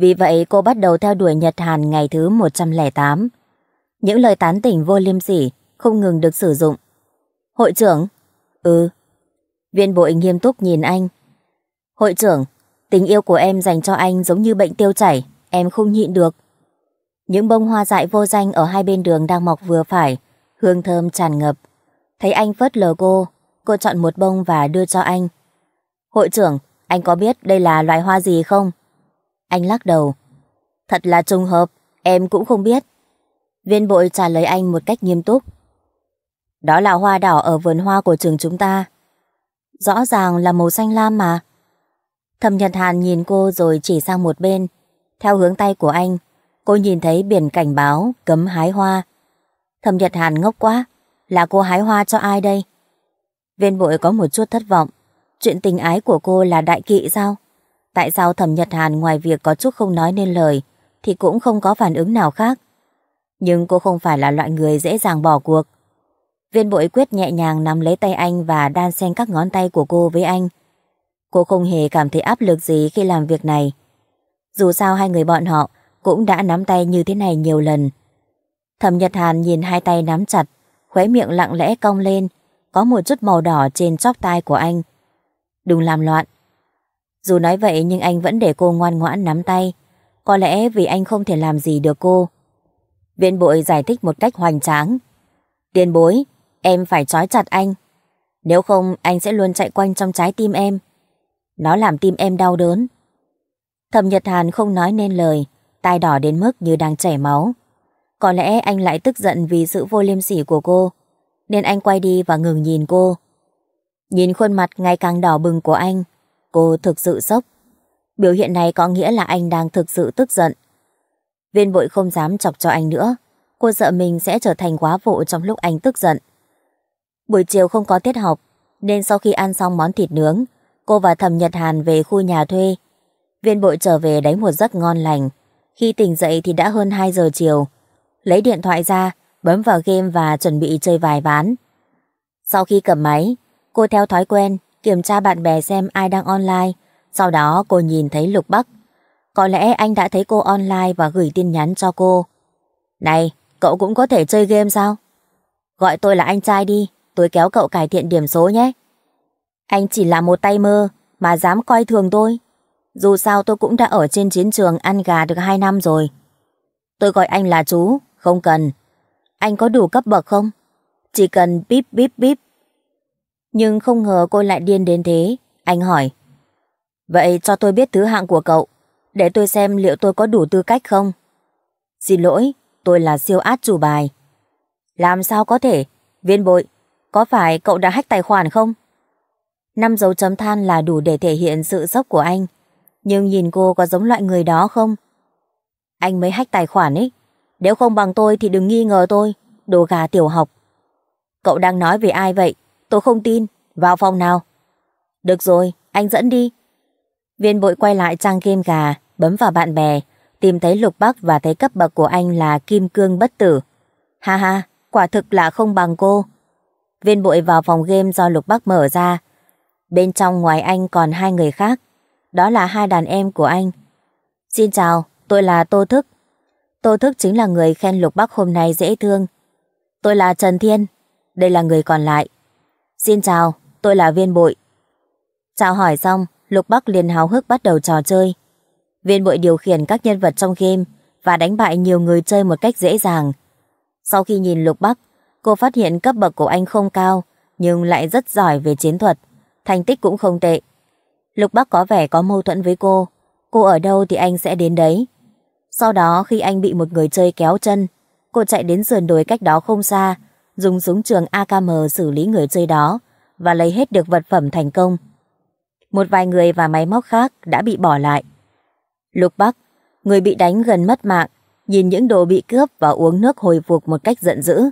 Vì vậy cô bắt đầu theo đuổi Nhật Hàn ngày thứ 108. Những lời tán tỉnh vô liêm sỉ không ngừng được sử dụng. Hội trưởng? Ừ. Viên bội nghiêm túc nhìn anh. Hội trưởng, tình yêu của em dành cho anh giống như bệnh tiêu chảy, em không nhịn được. Những bông hoa dại vô danh ở hai bên đường đang mọc vừa phải, hương thơm tràn ngập. Thấy anh phớt lờ cô, cô chọn một bông và đưa cho anh. Hội trưởng, anh có biết đây là loại hoa gì không? Anh lắc đầu. Thật là trùng hợp, em cũng không biết. Viên bội trả lời anh một cách nghiêm túc. Đó là hoa đỏ ở vườn hoa của trường chúng ta. Rõ ràng là màu xanh lam mà. Thầm Nhật Hàn nhìn cô rồi chỉ sang một bên. Theo hướng tay của anh, cô nhìn thấy biển cảnh báo cấm hái hoa. Thẩm Nhật Hàn ngốc quá, là cô hái hoa cho ai đây? Viên bội có một chút thất vọng, chuyện tình ái của cô là đại kỵ sao? Tại sao Thẩm Nhật Hàn ngoài việc có chút không nói nên lời, thì cũng không có phản ứng nào khác? Nhưng cô không phải là loại người dễ dàng bỏ cuộc. Viên bội quyết nhẹ nhàng nắm lấy tay anh và đan xen các ngón tay của cô với anh. Cô không hề cảm thấy áp lực gì khi làm việc này. Dù sao hai người bọn họ cũng đã nắm tay như thế này nhiều lần. Thẩm Nhật Hàn nhìn hai tay nắm chặt, khóe miệng lặng lẽ cong lên, có một chút màu đỏ trên chóp tai của anh. Đừng làm loạn. Dù nói vậy nhưng anh vẫn để cô ngoan ngoãn nắm tay, có lẽ vì anh không thể làm gì được cô. Viện bội giải thích một cách hoành tráng. Tiền bối, em phải trói chặt anh. Nếu không anh sẽ luôn chạy quanh trong trái tim em. Nó làm tim em đau đớn. Thẩm Nhật Hàn không nói nên lời, tai đỏ đến mức như đang chảy máu. Có lẽ anh lại tức giận vì sự vô liêm sỉ của cô, nên anh quay đi và ngừng nhìn cô. Nhìn khuôn mặt ngày càng đỏ bừng của anh, cô thực sự sốc. Biểu hiện này có nghĩa là anh đang thực sự tức giận. Viên bội không dám chọc cho anh nữa, cô sợ mình sẽ trở thành quá vụ trong lúc anh tức giận. Buổi chiều không có tiết học, nên sau khi ăn xong món thịt nướng, cô và Thẩm Nhật Hàn về khu nhà thuê. Viên bội trở về đánh một giấc ngon lành, khi tỉnh dậy thì đã hơn 2 giờ chiều. Lấy điện thoại ra, bấm vào game và chuẩn bị chơi vài ván. Sau khi cầm máy, cô theo thói quen kiểm tra bạn bè xem ai đang online. Sau đó cô nhìn thấy Lục Bắc. Có lẽ anh đã thấy cô online và gửi tin nhắn cho cô. Này, cậu cũng có thể chơi game sao? Gọi tôi là anh trai đi, tôi kéo cậu cải thiện điểm số nhé. Anh chỉ là một tay mơ mà dám coi thường tôi. Dù sao tôi cũng đã ở trên chiến trường ăn gà được 2 năm rồi. Tôi gọi anh là chú, không cần. Anh có đủ cấp bậc không? Chỉ cần bíp bíp bíp. Nhưng không ngờ cô lại điên đến thế. Anh hỏi. Vậy cho tôi biết thứ hạng của cậu, để tôi xem liệu tôi có đủ tư cách không. Xin lỗi, tôi là siêu át chủ bài. Làm sao có thể? Viên bội, có phải cậu đã hack tài khoản không? Năm dấu chấm than là đủ để thể hiện sự sốc của anh nhưng nhìn cô có giống loại người đó không? Anh mới hách tài khoản ấy. Nếu không bằng tôi thì đừng nghi ngờ tôi, đồ gà tiểu học. Cậu đang nói về ai vậy? Tôi không tin, vào phòng nào. Được rồi, anh dẫn đi. Viên bội quay lại trang game gà, bấm vào bạn bè, tìm thấy Lục Bắc và thấy cấp bậc của anh là kim cương bất tử. Ha ha, quả thực là không bằng cô. Viên bội vào phòng game do Lục Bắc mở ra. Bên trong ngoài anh còn hai người khác, đó là hai đàn em của anh. Xin chào, tôi là Tô Thức. Tô Thức chính là người khen Lục Bắc hôm nay dễ thương. Tôi là Trần Thiên, đây là người còn lại. Xin chào, tôi là Viên Bội. Chào hỏi xong, Lục Bắc liền háo hức bắt đầu trò chơi. Viên Bội điều khiển các nhân vật trong game và đánh bại nhiều người chơi một cách dễ dàng. Sau khi nhìn Lục Bắc, cô phát hiện cấp bậc của anh không cao nhưng lại rất giỏi về chiến thuật, thành tích cũng không tệ. Lục Bắc có vẻ có mâu thuẫn với cô. Cô ở đâu thì anh sẽ đến đấy. Sau đó khi anh bị một người chơi kéo chân, cô chạy đến sườn đồi cách đó không xa, dùng súng trường AKM xử lý người chơi đó và lấy hết được vật phẩm thành công. Một vài người và máy móc khác đã bị bỏ lại. Lục Bắc, người bị đánh gần mất mạng, nhìn những đồ bị cướp và uống nước hồi phục một cách giận dữ.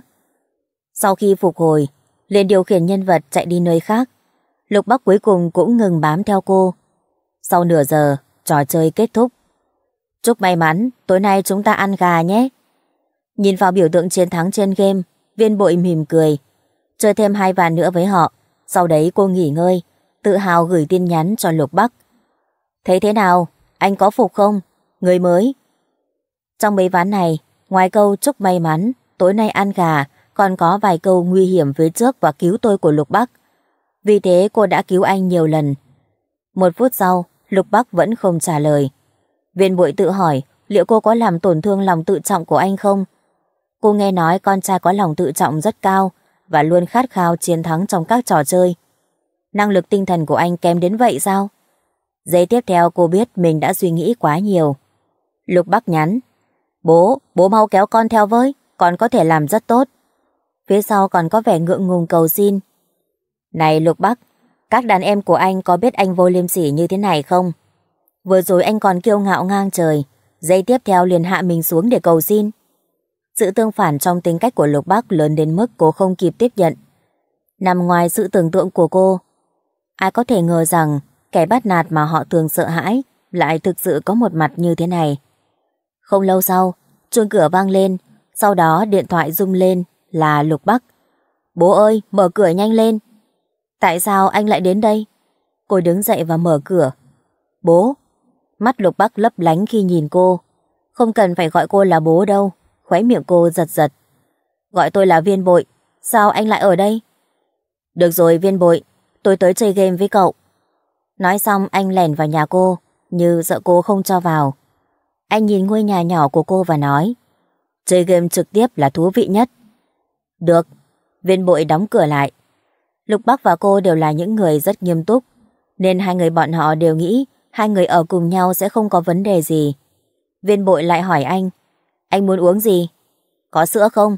Sau khi phục hồi, liền điều khiển nhân vật chạy đi nơi khác. Lục Bắc cuối cùng cũng ngừng bám theo cô. Sau nửa giờ, trò chơi kết thúc. Chúc may mắn, tối nay chúng ta ăn gà nhé. Nhìn vào biểu tượng chiến thắng trên game, viên bội mỉm cười. Chơi thêm hai bàn nữa với họ, sau đấy cô nghỉ ngơi, tự hào gửi tin nhắn cho Lục Bắc. Thấy thế nào, anh có phục không? Người mới. Trong mấy ván này, ngoài câu chúc may mắn, tối nay ăn gà, còn có vài câu nguy hiểm phía trước và cứu tôi của Lục Bắc vì thế cô đã cứu anh nhiều lần. Một phút sau, Lục Bắc vẫn không trả lời. Viên bụi tự hỏi liệu cô có làm tổn thương lòng tự trọng của anh không? Cô nghe nói con trai có lòng tự trọng rất cao và luôn khát khao chiến thắng trong các trò chơi. Năng lực tinh thần của anh kém đến vậy sao? Giây tiếp theo cô biết mình đã suy nghĩ quá nhiều. Lục Bắc nhắn. Bố, bố mau kéo con theo với, con có thể làm rất tốt. Phía sau còn có vẻ ngượng ngùng cầu xin này Lục Bắc, các đàn em của anh có biết anh vô liêm sỉ như thế này không? Vừa rồi anh còn kiêu ngạo ngang trời, dây tiếp theo liền hạ mình xuống để cầu xin. Sự tương phản trong tính cách của Lục Bắc lớn đến mức cô không kịp tiếp nhận. Nằm ngoài sự tưởng tượng của cô, ai có thể ngờ rằng kẻ bắt nạt mà họ thường sợ hãi lại thực sự có một mặt như thế này. Không lâu sau, chuông cửa vang lên, sau đó điện thoại rung lên là Lục Bắc. Bố ơi, mở cửa nhanh lên. Tại sao anh lại đến đây? Cô đứng dậy và mở cửa. Bố. Mắt lục bắc lấp lánh khi nhìn cô. Không cần phải gọi cô là bố đâu. Khóe miệng cô giật giật. Gọi tôi là viên bội. Sao anh lại ở đây? Được rồi viên bội. Tôi tới chơi game với cậu. Nói xong anh lèn vào nhà cô. Như sợ cô không cho vào. Anh nhìn ngôi nhà nhỏ của cô và nói. Chơi game trực tiếp là thú vị nhất. Được. Viên bội đóng cửa lại. Lục Bắc và cô đều là những người rất nghiêm túc, nên hai người bọn họ đều nghĩ hai người ở cùng nhau sẽ không có vấn đề gì. Viên bội lại hỏi anh, anh muốn uống gì? Có sữa không?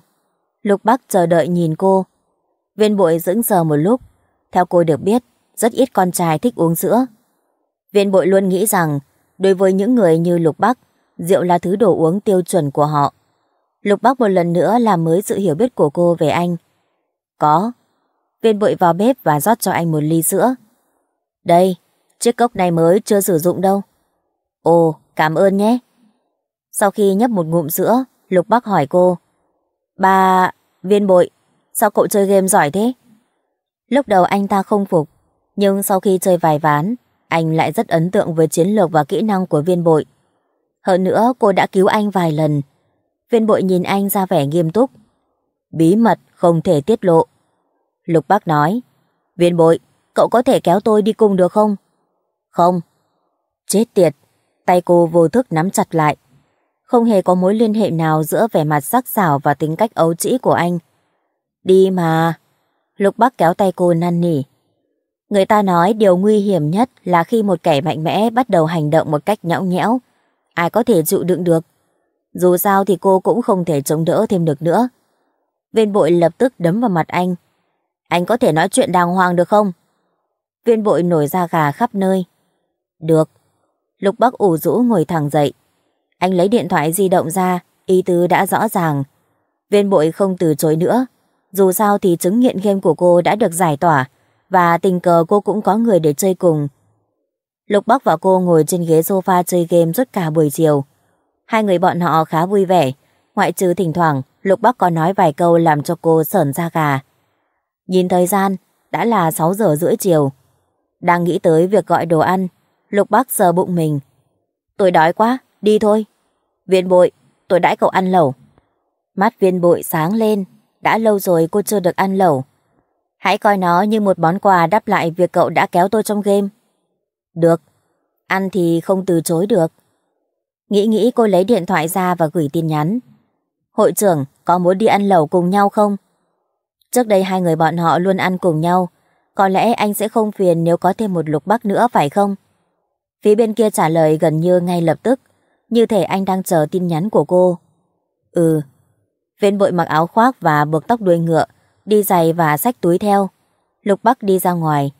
Lục Bắc chờ đợi nhìn cô. Viên bội dững sờ một lúc, theo cô được biết, rất ít con trai thích uống sữa. Viên bội luôn nghĩ rằng, đối với những người như Lục Bắc, rượu là thứ đồ uống tiêu chuẩn của họ. Lục Bắc một lần nữa làm mới sự hiểu biết của cô về anh. Có, Viên bội vào bếp và rót cho anh một ly sữa. Đây, chiếc cốc này mới chưa sử dụng đâu. Ồ, cảm ơn nhé. Sau khi nhấp một ngụm sữa, Lục Bắc hỏi cô. Bà... Viên bội, sao cậu chơi game giỏi thế? Lúc đầu anh ta không phục, nhưng sau khi chơi vài ván, anh lại rất ấn tượng với chiến lược và kỹ năng của viên bội. Hơn nữa, cô đã cứu anh vài lần. Viên bội nhìn anh ra vẻ nghiêm túc. Bí mật không thể tiết lộ. Lục bác nói, viên bội, cậu có thể kéo tôi đi cùng được không? Không. Chết tiệt, tay cô vô thức nắm chặt lại. Không hề có mối liên hệ nào giữa vẻ mặt sắc sảo và tính cách ấu trĩ của anh. Đi mà. Lục bác kéo tay cô năn nỉ. Người ta nói điều nguy hiểm nhất là khi một kẻ mạnh mẽ bắt đầu hành động một cách nhõng nhẽo. Ai có thể chịu đựng được. Dù sao thì cô cũng không thể chống đỡ thêm được nữa. Viên bội lập tức đấm vào mặt anh, anh có thể nói chuyện đàng hoàng được không? Viên bội nổi da gà khắp nơi. Được. Lục Bắc ủ rũ ngồi thẳng dậy. Anh lấy điện thoại di động ra, ý tứ đã rõ ràng. Viên bội không từ chối nữa. Dù sao thì chứng nghiện game của cô đã được giải tỏa và tình cờ cô cũng có người để chơi cùng. Lục Bắc và cô ngồi trên ghế sofa chơi game suốt cả buổi chiều. Hai người bọn họ khá vui vẻ, ngoại trừ thỉnh thoảng Lục Bắc có nói vài câu làm cho cô sởn da gà. Nhìn thời gian, đã là 6 giờ rưỡi chiều. Đang nghĩ tới việc gọi đồ ăn, Lục Bắc sờ bụng mình. Tôi đói quá, đi thôi. Viên bội, tôi đãi cậu ăn lẩu. Mắt viên bội sáng lên, đã lâu rồi cô chưa được ăn lẩu. Hãy coi nó như một món quà đáp lại việc cậu đã kéo tôi trong game. Được, ăn thì không từ chối được. Nghĩ nghĩ cô lấy điện thoại ra và gửi tin nhắn. Hội trưởng, có muốn đi ăn lẩu cùng nhau không? Trước đây hai người bọn họ luôn ăn cùng nhau. Có lẽ anh sẽ không phiền nếu có thêm một lục bắc nữa phải không? Phía bên kia trả lời gần như ngay lập tức. Như thể anh đang chờ tin nhắn của cô. Ừ. Viên bội mặc áo khoác và buộc tóc đuôi ngựa, đi giày và xách túi theo. Lục Bắc đi ra ngoài.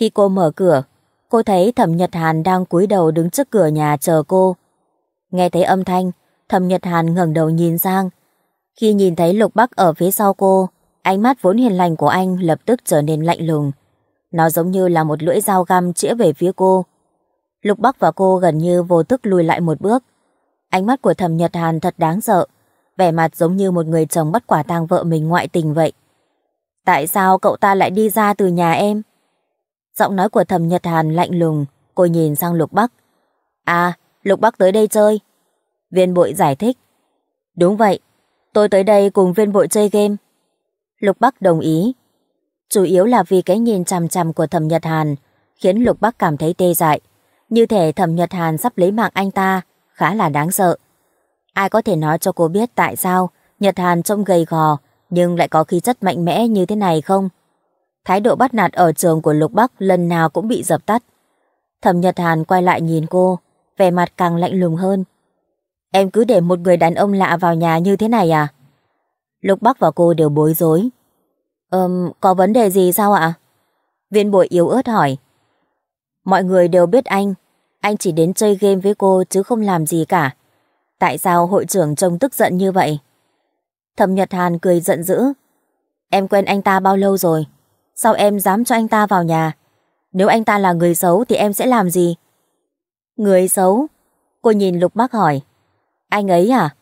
Khi cô mở cửa, cô thấy Thẩm Nhật Hàn đang cúi đầu đứng trước cửa nhà chờ cô. Nghe thấy âm thanh, Thẩm Nhật Hàn ngẩng đầu nhìn sang. Khi nhìn thấy Lục Bắc ở phía sau cô, Ánh mắt vốn hiền lành của anh lập tức trở nên lạnh lùng. Nó giống như là một lưỡi dao găm chĩa về phía cô. Lục Bắc và cô gần như vô thức lùi lại một bước. Ánh mắt của thẩm Nhật Hàn thật đáng sợ. Vẻ mặt giống như một người chồng bắt quả tang vợ mình ngoại tình vậy. Tại sao cậu ta lại đi ra từ nhà em? Giọng nói của thẩm Nhật Hàn lạnh lùng, cô nhìn sang Lục Bắc. À, Lục Bắc tới đây chơi. Viên bội giải thích. Đúng vậy, tôi tới đây cùng viên bội chơi game. Lục Bắc đồng ý. Chủ yếu là vì cái nhìn chằm chằm của Thẩm Nhật Hàn khiến Lục Bắc cảm thấy tê dại. Như thể Thẩm Nhật Hàn sắp lấy mạng anh ta, khá là đáng sợ. Ai có thể nói cho cô biết tại sao Nhật Hàn trông gầy gò nhưng lại có khí chất mạnh mẽ như thế này không? Thái độ bắt nạt ở trường của Lục Bắc lần nào cũng bị dập tắt. Thẩm Nhật Hàn quay lại nhìn cô, vẻ mặt càng lạnh lùng hơn. Em cứ để một người đàn ông lạ vào nhà như thế này à? Lục Bắc và cô đều bối rối. Ừm, có vấn đề gì sao ạ? Viên bội yếu ớt hỏi. Mọi người đều biết anh. Anh chỉ đến chơi game với cô chứ không làm gì cả. Tại sao hội trưởng trông tức giận như vậy? Thẩm Nhật Hàn cười giận dữ. Em quen anh ta bao lâu rồi? Sao em dám cho anh ta vào nhà? Nếu anh ta là người xấu thì em sẽ làm gì? Người xấu? Cô nhìn Lục Bắc hỏi. Anh ấy à?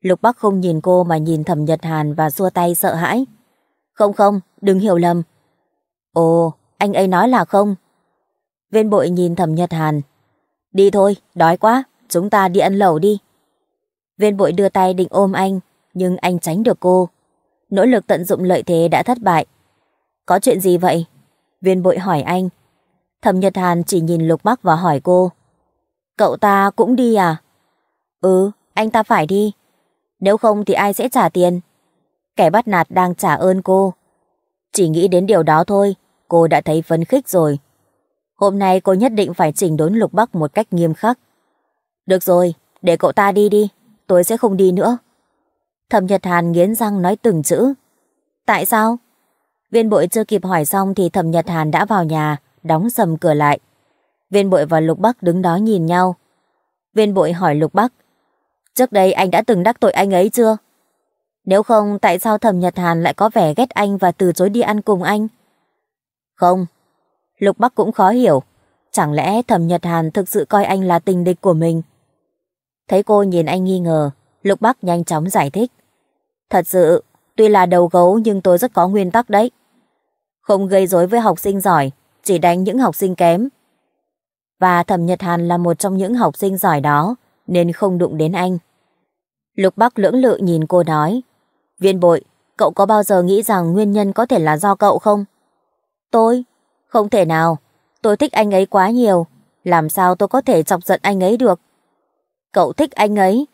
Lục Bắc không nhìn cô mà nhìn Thẩm Nhật Hàn và xua tay sợ hãi. Không không, đừng hiểu lầm. Ồ, anh ấy nói là không. Viên bội nhìn Thẩm Nhật Hàn. Đi thôi, đói quá, chúng ta đi ăn lẩu đi. Viên bội đưa tay định ôm anh, nhưng anh tránh được cô. Nỗ lực tận dụng lợi thế đã thất bại. Có chuyện gì vậy? Viên bội hỏi anh. Thẩm Nhật Hàn chỉ nhìn Lục Bắc và hỏi cô. Cậu ta cũng đi à? Ừ, anh ta phải đi. Nếu không thì ai sẽ trả tiền? Kẻ bắt nạt đang trả ơn cô. Chỉ nghĩ đến điều đó thôi, cô đã thấy phấn khích rồi. Hôm nay cô nhất định phải chỉnh đốn Lục Bắc một cách nghiêm khắc. Được rồi, để cậu ta đi đi, tôi sẽ không đi nữa. Thẩm Nhật Hàn nghiến răng nói từng chữ. Tại sao? Viên bội chưa kịp hỏi xong thì Thẩm Nhật Hàn đã vào nhà, đóng sầm cửa lại. Viên bội và Lục Bắc đứng đó nhìn nhau. Viên bội hỏi Lục Bắc. Trước đây anh đã từng đắc tội anh ấy chưa? Nếu không, tại sao Thẩm Nhật Hàn lại có vẻ ghét anh và từ chối đi ăn cùng anh? Không. Lục Bắc cũng khó hiểu. Chẳng lẽ Thẩm Nhật Hàn thực sự coi anh là tình địch của mình? Thấy cô nhìn anh nghi ngờ, Lục Bắc nhanh chóng giải thích. Thật sự, tuy là đầu gấu nhưng tôi rất có nguyên tắc đấy. Không gây rối với học sinh giỏi, chỉ đánh những học sinh kém. Và Thẩm Nhật Hàn là một trong những học sinh giỏi đó, nên không đụng đến anh. Lục Bắc lưỡng lự nhìn cô nói. Viên bội, cậu có bao giờ nghĩ rằng nguyên nhân có thể là do cậu không? Tôi? Không thể nào. Tôi thích anh ấy quá nhiều. Làm sao tôi có thể chọc giận anh ấy được? Cậu thích anh ấy?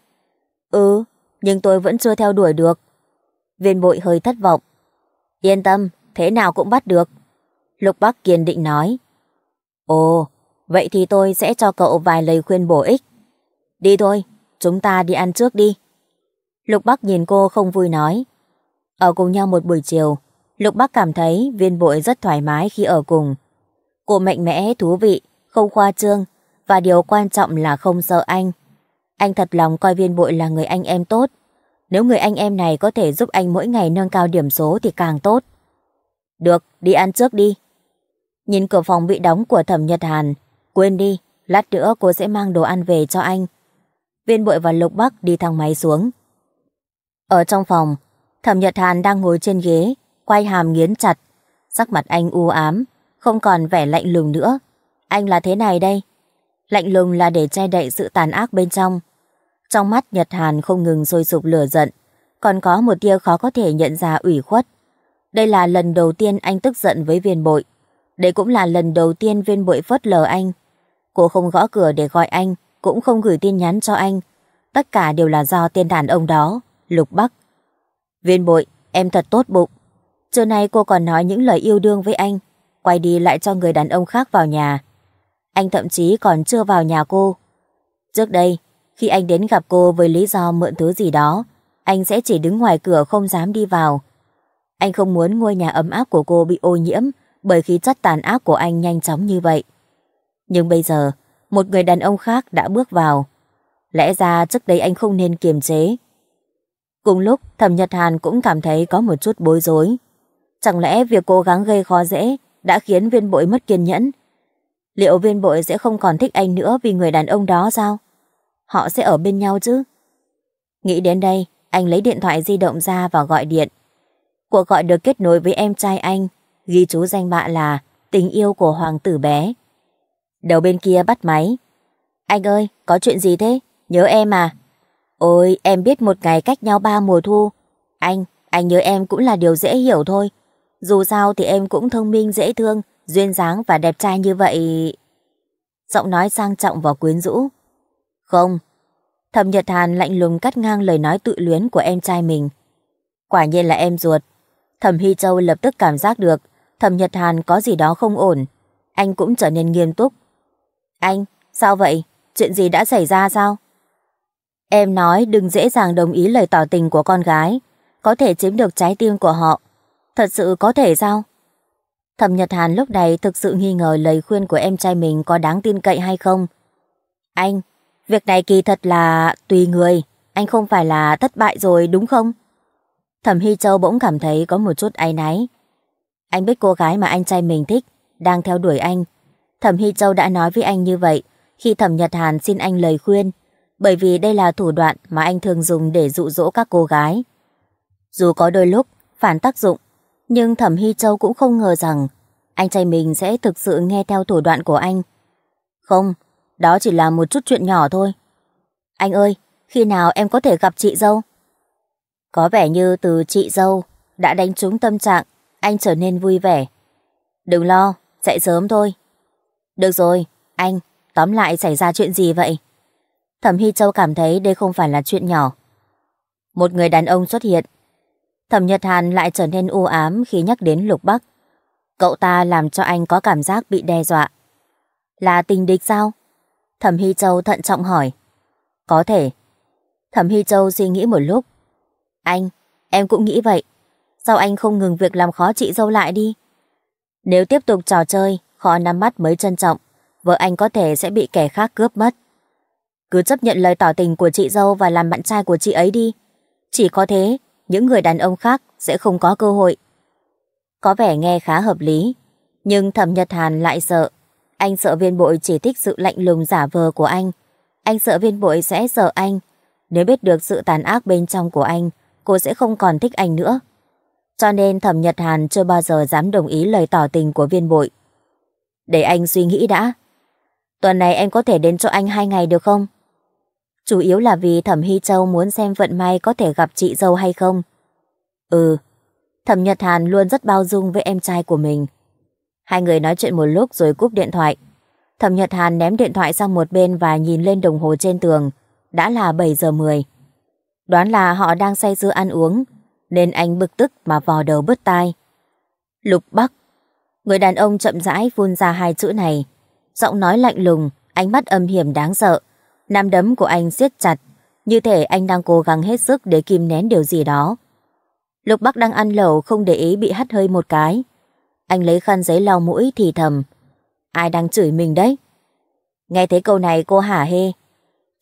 Ừ, nhưng tôi vẫn chưa theo đuổi được. Viên bội hơi thất vọng. Yên tâm, thế nào cũng bắt được. Lục Bắc kiên định nói. Ồ, vậy thì tôi sẽ cho cậu vài lời khuyên bổ ích. Đi thôi, chúng ta đi ăn trước đi. Lục Bắc nhìn cô không vui nói. Ở cùng nhau một buổi chiều, Lục Bắc cảm thấy viên bội rất thoải mái khi ở cùng. Cô mạnh mẽ, thú vị, không khoa trương, và điều quan trọng là không sợ anh. Anh thật lòng coi viên bội là người anh em tốt. Nếu người anh em này có thể giúp anh mỗi ngày nâng cao điểm số thì càng tốt. Được, đi ăn trước đi. Nhìn cửa phòng bị đóng của thẩm Nhật Hàn. Quên đi, lát nữa cô sẽ mang đồ ăn về cho anh. Viên bội và Lục Bắc đi thang máy xuống. Ở trong phòng, Thẩm Nhật Hàn đang ngồi trên ghế, quay hàm nghiến chặt. Sắc mặt anh u ám, không còn vẻ lạnh lùng nữa. Anh là thế này đây. Lạnh lùng là để che đậy sự tàn ác bên trong. Trong mắt Nhật Hàn không ngừng sôi sục lửa giận, còn có một tia khó có thể nhận ra ủy khuất. Đây là lần đầu tiên anh tức giận với viên bội. Đây cũng là lần đầu tiên viên bội phớt lờ anh. Cô không gõ cửa để gọi anh, cũng không gửi tin nhắn cho anh. Tất cả đều là do tên đàn ông đó. Lục Bắc. Viên bội, em thật tốt bụng. Trưa nay cô còn nói những lời yêu đương với anh, quay đi lại cho người đàn ông khác vào nhà. Anh thậm chí còn chưa vào nhà cô. Trước đây, khi anh đến gặp cô với lý do mượn thứ gì đó, anh sẽ chỉ đứng ngoài cửa không dám đi vào. Anh không muốn ngôi nhà ấm áp của cô bị ô nhiễm bởi khí chất tàn ác của anh nhanh chóng như vậy. Nhưng bây giờ, một người đàn ông khác đã bước vào. Lẽ ra trước đây anh không nên kiềm chế, Cùng lúc Thẩm Nhật Hàn cũng cảm thấy có một chút bối rối. Chẳng lẽ việc cố gắng gây khó dễ đã khiến viên bội mất kiên nhẫn? Liệu viên bội sẽ không còn thích anh nữa vì người đàn ông đó sao? Họ sẽ ở bên nhau chứ? Nghĩ đến đây, anh lấy điện thoại di động ra và gọi điện. Cuộc gọi được kết nối với em trai anh, ghi chú danh bạ là tình yêu của hoàng tử bé. Đầu bên kia bắt máy. Anh ơi, có chuyện gì thế? Nhớ em à? Ôi, em biết một ngày cách nhau ba mùa thu. Anh, anh nhớ em cũng là điều dễ hiểu thôi. Dù sao thì em cũng thông minh, dễ thương, duyên dáng và đẹp trai như vậy. Giọng nói sang trọng và quyến rũ. Không. Thẩm Nhật Hàn lạnh lùng cắt ngang lời nói tự luyến của em trai mình. Quả nhiên là em ruột. Thẩm Hy Châu lập tức cảm giác được Thẩm Nhật Hàn có gì đó không ổn. Anh cũng trở nên nghiêm túc. Anh, sao vậy? Chuyện gì đã xảy ra sao? Em nói đừng dễ dàng đồng ý lời tỏ tình của con gái, có thể chiếm được trái tim của họ. Thật sự có thể sao? Thẩm Nhật Hàn lúc này thực sự nghi ngờ lời khuyên của em trai mình có đáng tin cậy hay không. Anh, việc này kỳ thật là tùy người, anh không phải là thất bại rồi đúng không? Thẩm Hy Châu bỗng cảm thấy có một chút áy náy. Anh biết cô gái mà anh trai mình thích, đang theo đuổi anh. Thẩm Hy Châu đã nói với anh như vậy khi Thẩm Nhật Hàn xin anh lời khuyên bởi vì đây là thủ đoạn mà anh thường dùng để dụ dỗ các cô gái. Dù có đôi lúc phản tác dụng, nhưng Thẩm Hy Châu cũng không ngờ rằng anh trai mình sẽ thực sự nghe theo thủ đoạn của anh. Không, đó chỉ là một chút chuyện nhỏ thôi. Anh ơi, khi nào em có thể gặp chị dâu? Có vẻ như từ chị dâu đã đánh trúng tâm trạng, anh trở nên vui vẻ. Đừng lo, dậy sớm thôi. Được rồi, anh, tóm lại xảy ra chuyện gì vậy? Thẩm Hy Châu cảm thấy đây không phải là chuyện nhỏ. Một người đàn ông xuất hiện. Thẩm Nhật Hàn lại trở nên u ám khi nhắc đến Lục Bắc. Cậu ta làm cho anh có cảm giác bị đe dọa. Là tình địch sao? Thẩm Hy Châu thận trọng hỏi. Có thể. Thẩm Hy Châu suy nghĩ một lúc. Anh, em cũng nghĩ vậy. Sao anh không ngừng việc làm khó chị dâu lại đi? Nếu tiếp tục trò chơi, khó nắm mắt mới trân trọng, vợ anh có thể sẽ bị kẻ khác cướp mất. Cứ chấp nhận lời tỏ tình của chị dâu và làm bạn trai của chị ấy đi. Chỉ có thế, những người đàn ông khác sẽ không có cơ hội. Có vẻ nghe khá hợp lý, nhưng Thẩm Nhật Hàn lại sợ. Anh sợ viên bội chỉ thích sự lạnh lùng giả vờ của anh. Anh sợ viên bội sẽ sợ anh. Nếu biết được sự tàn ác bên trong của anh, cô sẽ không còn thích anh nữa. Cho nên Thẩm Nhật Hàn chưa bao giờ dám đồng ý lời tỏ tình của viên bội. Để anh suy nghĩ đã. Tuần này em có thể đến cho anh hai ngày được không? chủ yếu là vì Thẩm Hy Châu muốn xem vận may có thể gặp chị dâu hay không. Ừ, Thẩm Nhật Hàn luôn rất bao dung với em trai của mình. Hai người nói chuyện một lúc rồi cúp điện thoại. Thẩm Nhật Hàn ném điện thoại sang một bên và nhìn lên đồng hồ trên tường. Đã là 7 giờ 10. Đoán là họ đang say sưa ăn uống, nên anh bực tức mà vò đầu bứt tai. Lục Bắc. Người đàn ông chậm rãi phun ra hai chữ này. Giọng nói lạnh lùng, ánh mắt âm hiểm đáng sợ. Nam đấm của anh siết chặt, như thể anh đang cố gắng hết sức để kìm nén điều gì đó. Lục Bắc đang ăn lẩu không để ý bị hắt hơi một cái. Anh lấy khăn giấy lau mũi thì thầm. Ai đang chửi mình đấy? Nghe thấy câu này cô hả hê.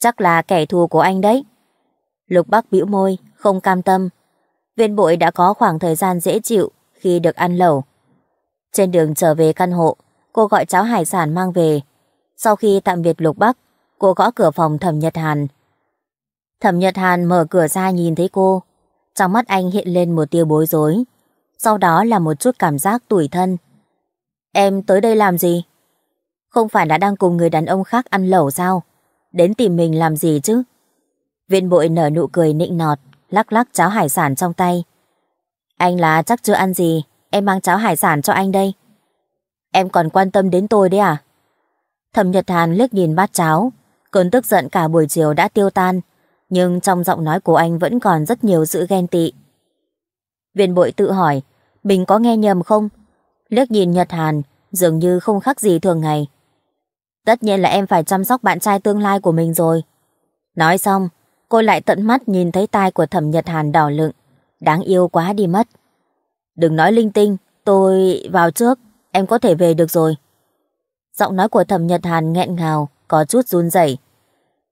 Chắc là kẻ thù của anh đấy. Lục Bắc bĩu môi, không cam tâm. Viên bội đã có khoảng thời gian dễ chịu khi được ăn lẩu. Trên đường trở về căn hộ, cô gọi cháo hải sản mang về. Sau khi tạm biệt Lục Bắc, Cô gõ cửa phòng Thẩm Nhật Hàn. Thẩm Nhật Hàn mở cửa ra nhìn thấy cô. Trong mắt anh hiện lên một tia bối rối. Sau đó là một chút cảm giác tủi thân. Em tới đây làm gì? Không phải đã đang cùng người đàn ông khác ăn lẩu sao? Đến tìm mình làm gì chứ? Viên bội nở nụ cười nịnh nọt, lắc lắc cháo hải sản trong tay. Anh là chắc chưa ăn gì, em mang cháo hải sản cho anh đây. Em còn quan tâm đến tôi đấy à? Thẩm Nhật Hàn lướt nhìn bát cháo, Cơn tức giận cả buổi chiều đã tiêu tan, nhưng trong giọng nói của anh vẫn còn rất nhiều sự ghen tị. Viên bội tự hỏi, mình có nghe nhầm không? Liếc nhìn Nhật Hàn, dường như không khác gì thường ngày. Tất nhiên là em phải chăm sóc bạn trai tương lai của mình rồi. Nói xong, cô lại tận mắt nhìn thấy tai của thẩm Nhật Hàn đỏ lựng. Đáng yêu quá đi mất. Đừng nói linh tinh, tôi vào trước, em có thể về được rồi. Giọng nói của thẩm Nhật Hàn nghẹn ngào, có chút run rẩy.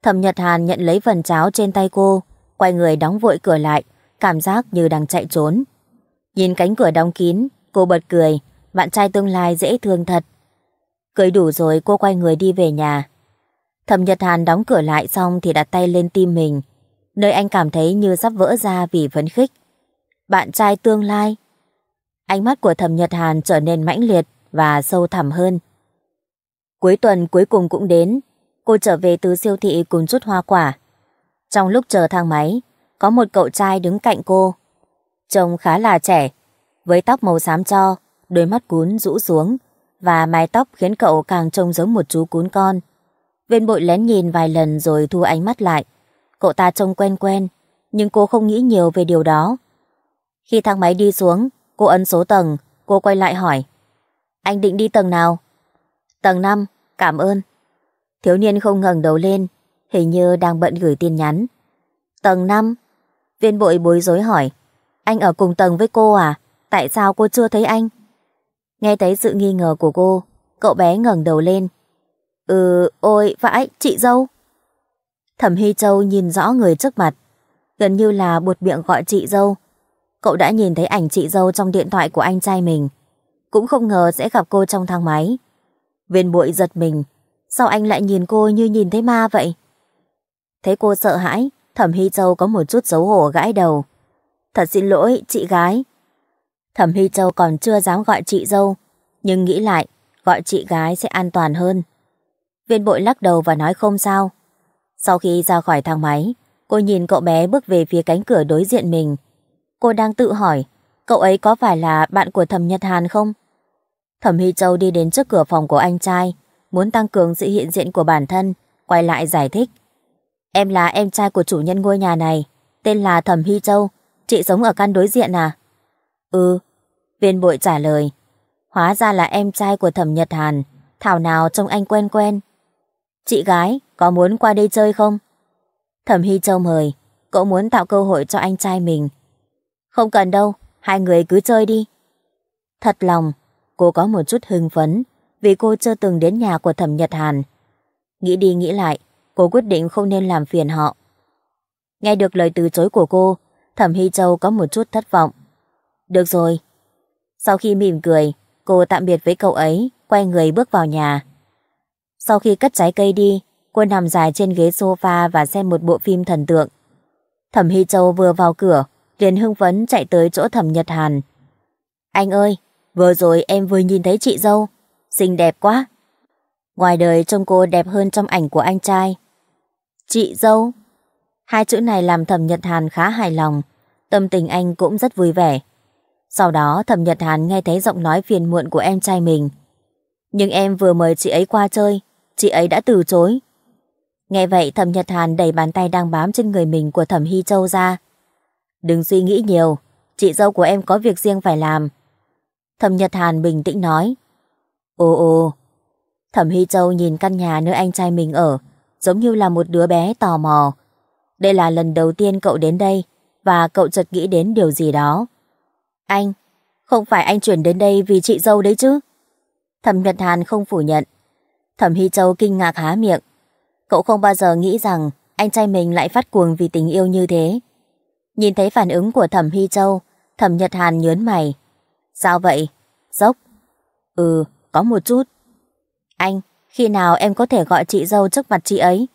Thẩm Nhật Hàn nhận lấy phần cháo trên tay cô, quay người đóng vội cửa lại, cảm giác như đang chạy trốn. Nhìn cánh cửa đóng kín, cô bật cười, bạn trai tương lai dễ thương thật. Cười đủ rồi cô quay người đi về nhà. Thẩm Nhật Hàn đóng cửa lại xong thì đặt tay lên tim mình, nơi anh cảm thấy như sắp vỡ ra vì phấn khích. Bạn trai tương lai. Ánh mắt của Thẩm Nhật Hàn trở nên mãnh liệt và sâu thẳm hơn. Cuối tuần cuối cùng cũng đến, cô trở về từ siêu thị cùng chút hoa quả. Trong lúc chờ thang máy, có một cậu trai đứng cạnh cô. Trông khá là trẻ, với tóc màu xám cho, đôi mắt cún rũ xuống và mái tóc khiến cậu càng trông giống một chú cún con. Viên bội lén nhìn vài lần rồi thu ánh mắt lại. Cậu ta trông quen quen, nhưng cô không nghĩ nhiều về điều đó. Khi thang máy đi xuống, cô ấn số tầng, cô quay lại hỏi. Anh định đi tầng nào? Tầng 5, cảm ơn. Thiếu niên không ngẩng đầu lên, hình như đang bận gửi tin nhắn. Tầng 5, viên bội bối rối hỏi. Anh ở cùng tầng với cô à? Tại sao cô chưa thấy anh? Nghe thấy sự nghi ngờ của cô, cậu bé ngẩng đầu lên. Ừ, ôi, vãi, chị dâu. Thẩm Hy Châu nhìn rõ người trước mặt, gần như là buột miệng gọi chị dâu. Cậu đã nhìn thấy ảnh chị dâu trong điện thoại của anh trai mình, cũng không ngờ sẽ gặp cô trong thang máy. Viên muội giật mình, sao anh lại nhìn cô như nhìn thấy ma vậy? Thấy cô sợ hãi, Thẩm Hy Châu có một chút xấu hổ gãi đầu. Thật xin lỗi, chị gái. Thẩm Hy Châu còn chưa dám gọi chị dâu, nhưng nghĩ lại, gọi chị gái sẽ an toàn hơn. Viên bội lắc đầu và nói không sao. Sau khi ra khỏi thang máy, cô nhìn cậu bé bước về phía cánh cửa đối diện mình. Cô đang tự hỏi, cậu ấy có phải là bạn của Thẩm Nhật Hàn không? Thẩm Hy Châu đi đến trước cửa phòng của anh trai, muốn tăng cường sự hiện diện của bản thân, quay lại giải thích. Em là em trai của chủ nhân ngôi nhà này, tên là Thẩm Hy Châu, chị sống ở căn đối diện à? Ừ, viên bội trả lời. Hóa ra là em trai của Thẩm Nhật Hàn, thảo nào trông anh quen quen. Chị gái, có muốn qua đây chơi không? Thẩm Hy Châu mời, cậu muốn tạo cơ hội cho anh trai mình. Không cần đâu, hai người cứ chơi đi. Thật lòng, Cô có một chút hưng phấn vì cô chưa từng đến nhà của thẩm Nhật Hàn. Nghĩ đi nghĩ lại, cô quyết định không nên làm phiền họ. Nghe được lời từ chối của cô, thẩm Hy Châu có một chút thất vọng. Được rồi. Sau khi mỉm cười, cô tạm biệt với cậu ấy, quay người bước vào nhà. Sau khi cất trái cây đi, cô nằm dài trên ghế sofa và xem một bộ phim thần tượng. Thẩm Hy Châu vừa vào cửa, liền hưng phấn chạy tới chỗ thẩm Nhật Hàn. Anh ơi, Vừa rồi em vừa nhìn thấy chị dâu, xinh đẹp quá. Ngoài đời trông cô đẹp hơn trong ảnh của anh trai. Chị dâu. Hai chữ này làm thẩm Nhật Hàn khá hài lòng, tâm tình anh cũng rất vui vẻ. Sau đó thẩm Nhật Hàn nghe thấy giọng nói phiền muộn của em trai mình. Nhưng em vừa mời chị ấy qua chơi, chị ấy đã từ chối. Nghe vậy thẩm Nhật Hàn đẩy bàn tay đang bám trên người mình của thẩm Hy Châu ra. Đừng suy nghĩ nhiều, chị dâu của em có việc riêng phải làm. Thẩm Nhật Hàn bình tĩnh nói. Ồ ồ. Thẩm Hy Châu nhìn căn nhà nơi anh trai mình ở, giống như là một đứa bé tò mò. Đây là lần đầu tiên cậu đến đây, và cậu chợt nghĩ đến điều gì đó. Anh, không phải anh chuyển đến đây vì chị dâu đấy chứ? Thẩm Nhật Hàn không phủ nhận. Thẩm Hy Châu kinh ngạc há miệng. Cậu không bao giờ nghĩ rằng anh trai mình lại phát cuồng vì tình yêu như thế. Nhìn thấy phản ứng của Thẩm Hy Châu, Thẩm Nhật Hàn nhớn mày. Sao vậy? Dốc. Ừ, có một chút. Anh, khi nào em có thể gọi chị dâu trước mặt chị ấy?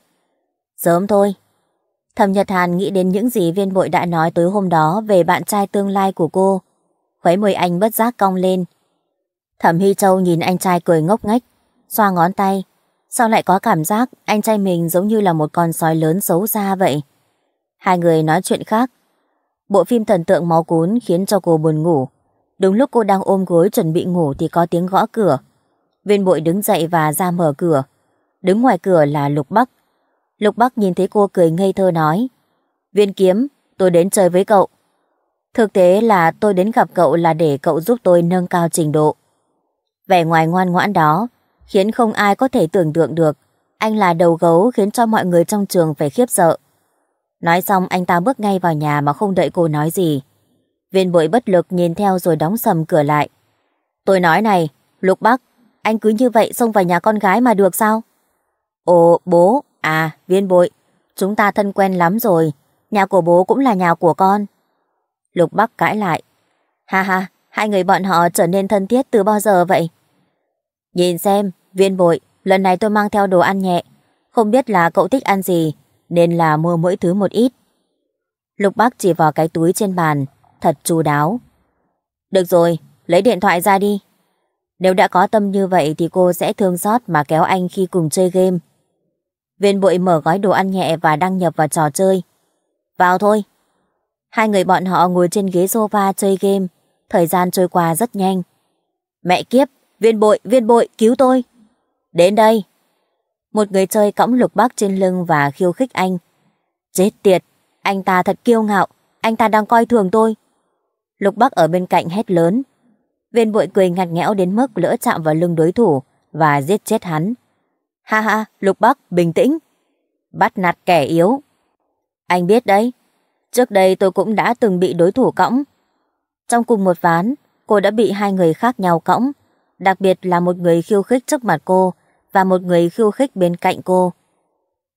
Sớm thôi. Thẩm Nhật Hàn nghĩ đến những gì viên bội đã nói tối hôm đó về bạn trai tương lai của cô. Khuấy môi anh bất giác cong lên. Thẩm Hy Châu nhìn anh trai cười ngốc nghếch, xoa ngón tay. Sao lại có cảm giác anh trai mình giống như là một con sói lớn xấu xa vậy? Hai người nói chuyện khác. Bộ phim thần tượng máu cuốn khiến cho cô buồn ngủ. Đúng lúc cô đang ôm gối chuẩn bị ngủ thì có tiếng gõ cửa. Viên bội đứng dậy và ra mở cửa. Đứng ngoài cửa là Lục Bắc. Lục Bắc nhìn thấy cô cười ngây thơ nói. Viên kiếm, tôi đến chơi với cậu. Thực tế là tôi đến gặp cậu là để cậu giúp tôi nâng cao trình độ. Vẻ ngoài ngoan ngoãn đó khiến không ai có thể tưởng tượng được anh là đầu gấu khiến cho mọi người trong trường phải khiếp sợ. Nói xong anh ta bước ngay vào nhà mà không đợi cô nói gì. Viên bội bất lực nhìn theo rồi đóng sầm cửa lại. Tôi nói này, Lục Bắc, anh cứ như vậy xông vào nhà con gái mà được sao? Ồ, bố, à, viên bội, chúng ta thân quen lắm rồi, nhà của bố cũng là nhà của con. Lục Bắc cãi lại. Ha ha, hai người bọn họ trở nên thân thiết từ bao giờ vậy? Nhìn xem, viên bội, lần này tôi mang theo đồ ăn nhẹ, không biết là cậu thích ăn gì, nên là mua mỗi thứ một ít. Lục Bắc chỉ vào cái túi trên bàn, thật chu đáo. Được rồi, lấy điện thoại ra đi. Nếu đã có tâm như vậy thì cô sẽ thương xót mà kéo anh khi cùng chơi game. Viên bội mở gói đồ ăn nhẹ và đăng nhập vào trò chơi. Vào thôi. Hai người bọn họ ngồi trên ghế sofa chơi game. Thời gian trôi qua rất nhanh. Mẹ kiếp, viên bội, viên bội, cứu tôi. Đến đây. Một người chơi cõng lục bác trên lưng và khiêu khích anh. Chết tiệt, anh ta thật kiêu ngạo. Anh ta đang coi thường tôi, Lục Bắc ở bên cạnh hét lớn. Viên bội cười ngặt nghẽo đến mức lỡ chạm vào lưng đối thủ và giết chết hắn. Ha ha, Lục Bắc, bình tĩnh. Bắt nạt kẻ yếu. Anh biết đấy, trước đây tôi cũng đã từng bị đối thủ cõng. Trong cùng một ván, cô đã bị hai người khác nhau cõng, đặc biệt là một người khiêu khích trước mặt cô và một người khiêu khích bên cạnh cô.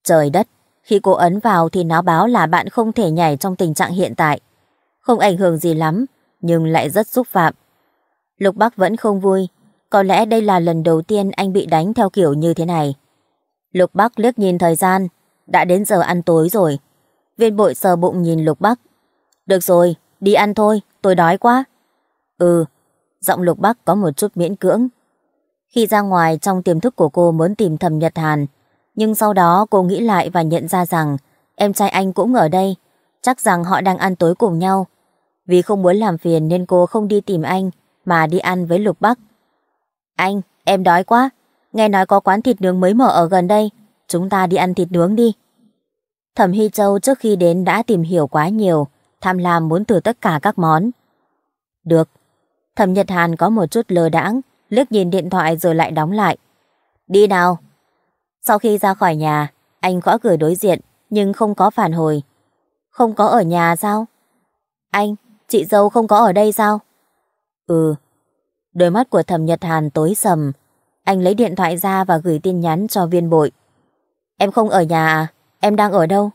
Trời đất, khi cô ấn vào thì nó báo là bạn không thể nhảy trong tình trạng hiện tại không ảnh hưởng gì lắm, nhưng lại rất xúc phạm. Lục Bắc vẫn không vui, có lẽ đây là lần đầu tiên anh bị đánh theo kiểu như thế này. Lục Bắc liếc nhìn thời gian, đã đến giờ ăn tối rồi. Viên bội sờ bụng nhìn Lục Bắc. Được rồi, đi ăn thôi, tôi đói quá. Ừ, giọng Lục Bắc có một chút miễn cưỡng. Khi ra ngoài trong tiềm thức của cô muốn tìm thầm Nhật Hàn, nhưng sau đó cô nghĩ lại và nhận ra rằng em trai anh cũng ở đây, chắc rằng họ đang ăn tối cùng nhau vì không muốn làm phiền nên cô không đi tìm anh, mà đi ăn với Lục Bắc. Anh, em đói quá. Nghe nói có quán thịt nướng mới mở ở gần đây. Chúng ta đi ăn thịt nướng đi. Thẩm Hy Châu trước khi đến đã tìm hiểu quá nhiều, tham lam muốn thử tất cả các món. Được. Thẩm Nhật Hàn có một chút lờ đãng, liếc nhìn điện thoại rồi lại đóng lại. Đi nào. Sau khi ra khỏi nhà, anh gõ cửa đối diện, nhưng không có phản hồi. Không có ở nhà sao? Anh, Chị dâu không có ở đây sao? Ừ. Đôi mắt của thẩm Nhật Hàn tối sầm. Anh lấy điện thoại ra và gửi tin nhắn cho viên bội. Em không ở nhà à? Em đang ở đâu?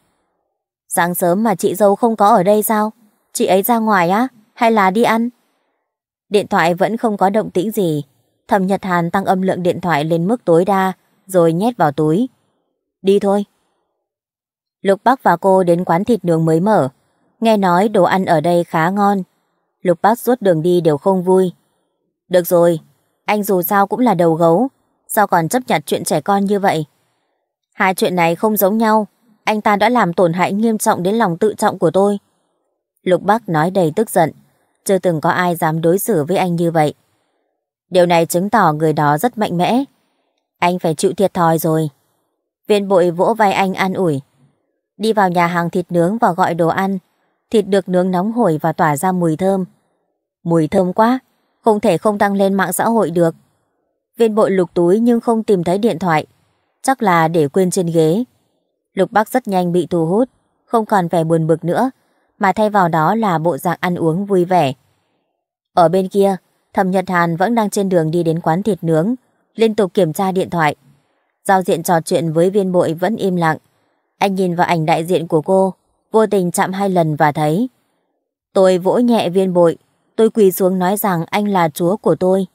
Sáng sớm mà chị dâu không có ở đây sao? Chị ấy ra ngoài á? Hay là đi ăn? Điện thoại vẫn không có động tĩnh gì. Thẩm Nhật Hàn tăng âm lượng điện thoại lên mức tối đa, rồi nhét vào túi. Đi thôi. Lục Bắc và cô đến quán thịt nướng mới mở nghe nói đồ ăn ở đây khá ngon. Lục bác suốt đường đi đều không vui. Được rồi, anh dù sao cũng là đầu gấu, sao còn chấp nhặt chuyện trẻ con như vậy? Hai chuyện này không giống nhau, anh ta đã làm tổn hại nghiêm trọng đến lòng tự trọng của tôi. Lục bác nói đầy tức giận, chưa từng có ai dám đối xử với anh như vậy. Điều này chứng tỏ người đó rất mạnh mẽ. Anh phải chịu thiệt thòi rồi. Viên bội vỗ vai anh an ủi. Đi vào nhà hàng thịt nướng và gọi đồ ăn thịt được nướng nóng hổi và tỏa ra mùi thơm. Mùi thơm quá, không thể không đăng lên mạng xã hội được. Viên bội lục túi nhưng không tìm thấy điện thoại, chắc là để quên trên ghế. Lục Bắc rất nhanh bị thu hút, không còn vẻ buồn bực nữa, mà thay vào đó là bộ dạng ăn uống vui vẻ. Ở bên kia, Thẩm Nhật Hàn vẫn đang trên đường đi đến quán thịt nướng, liên tục kiểm tra điện thoại. Giao diện trò chuyện với viên bội vẫn im lặng. Anh nhìn vào ảnh đại diện của cô, vô tình chạm hai lần và thấy. Tôi vỗ nhẹ viên bội, tôi quỳ xuống nói rằng anh là chúa của tôi.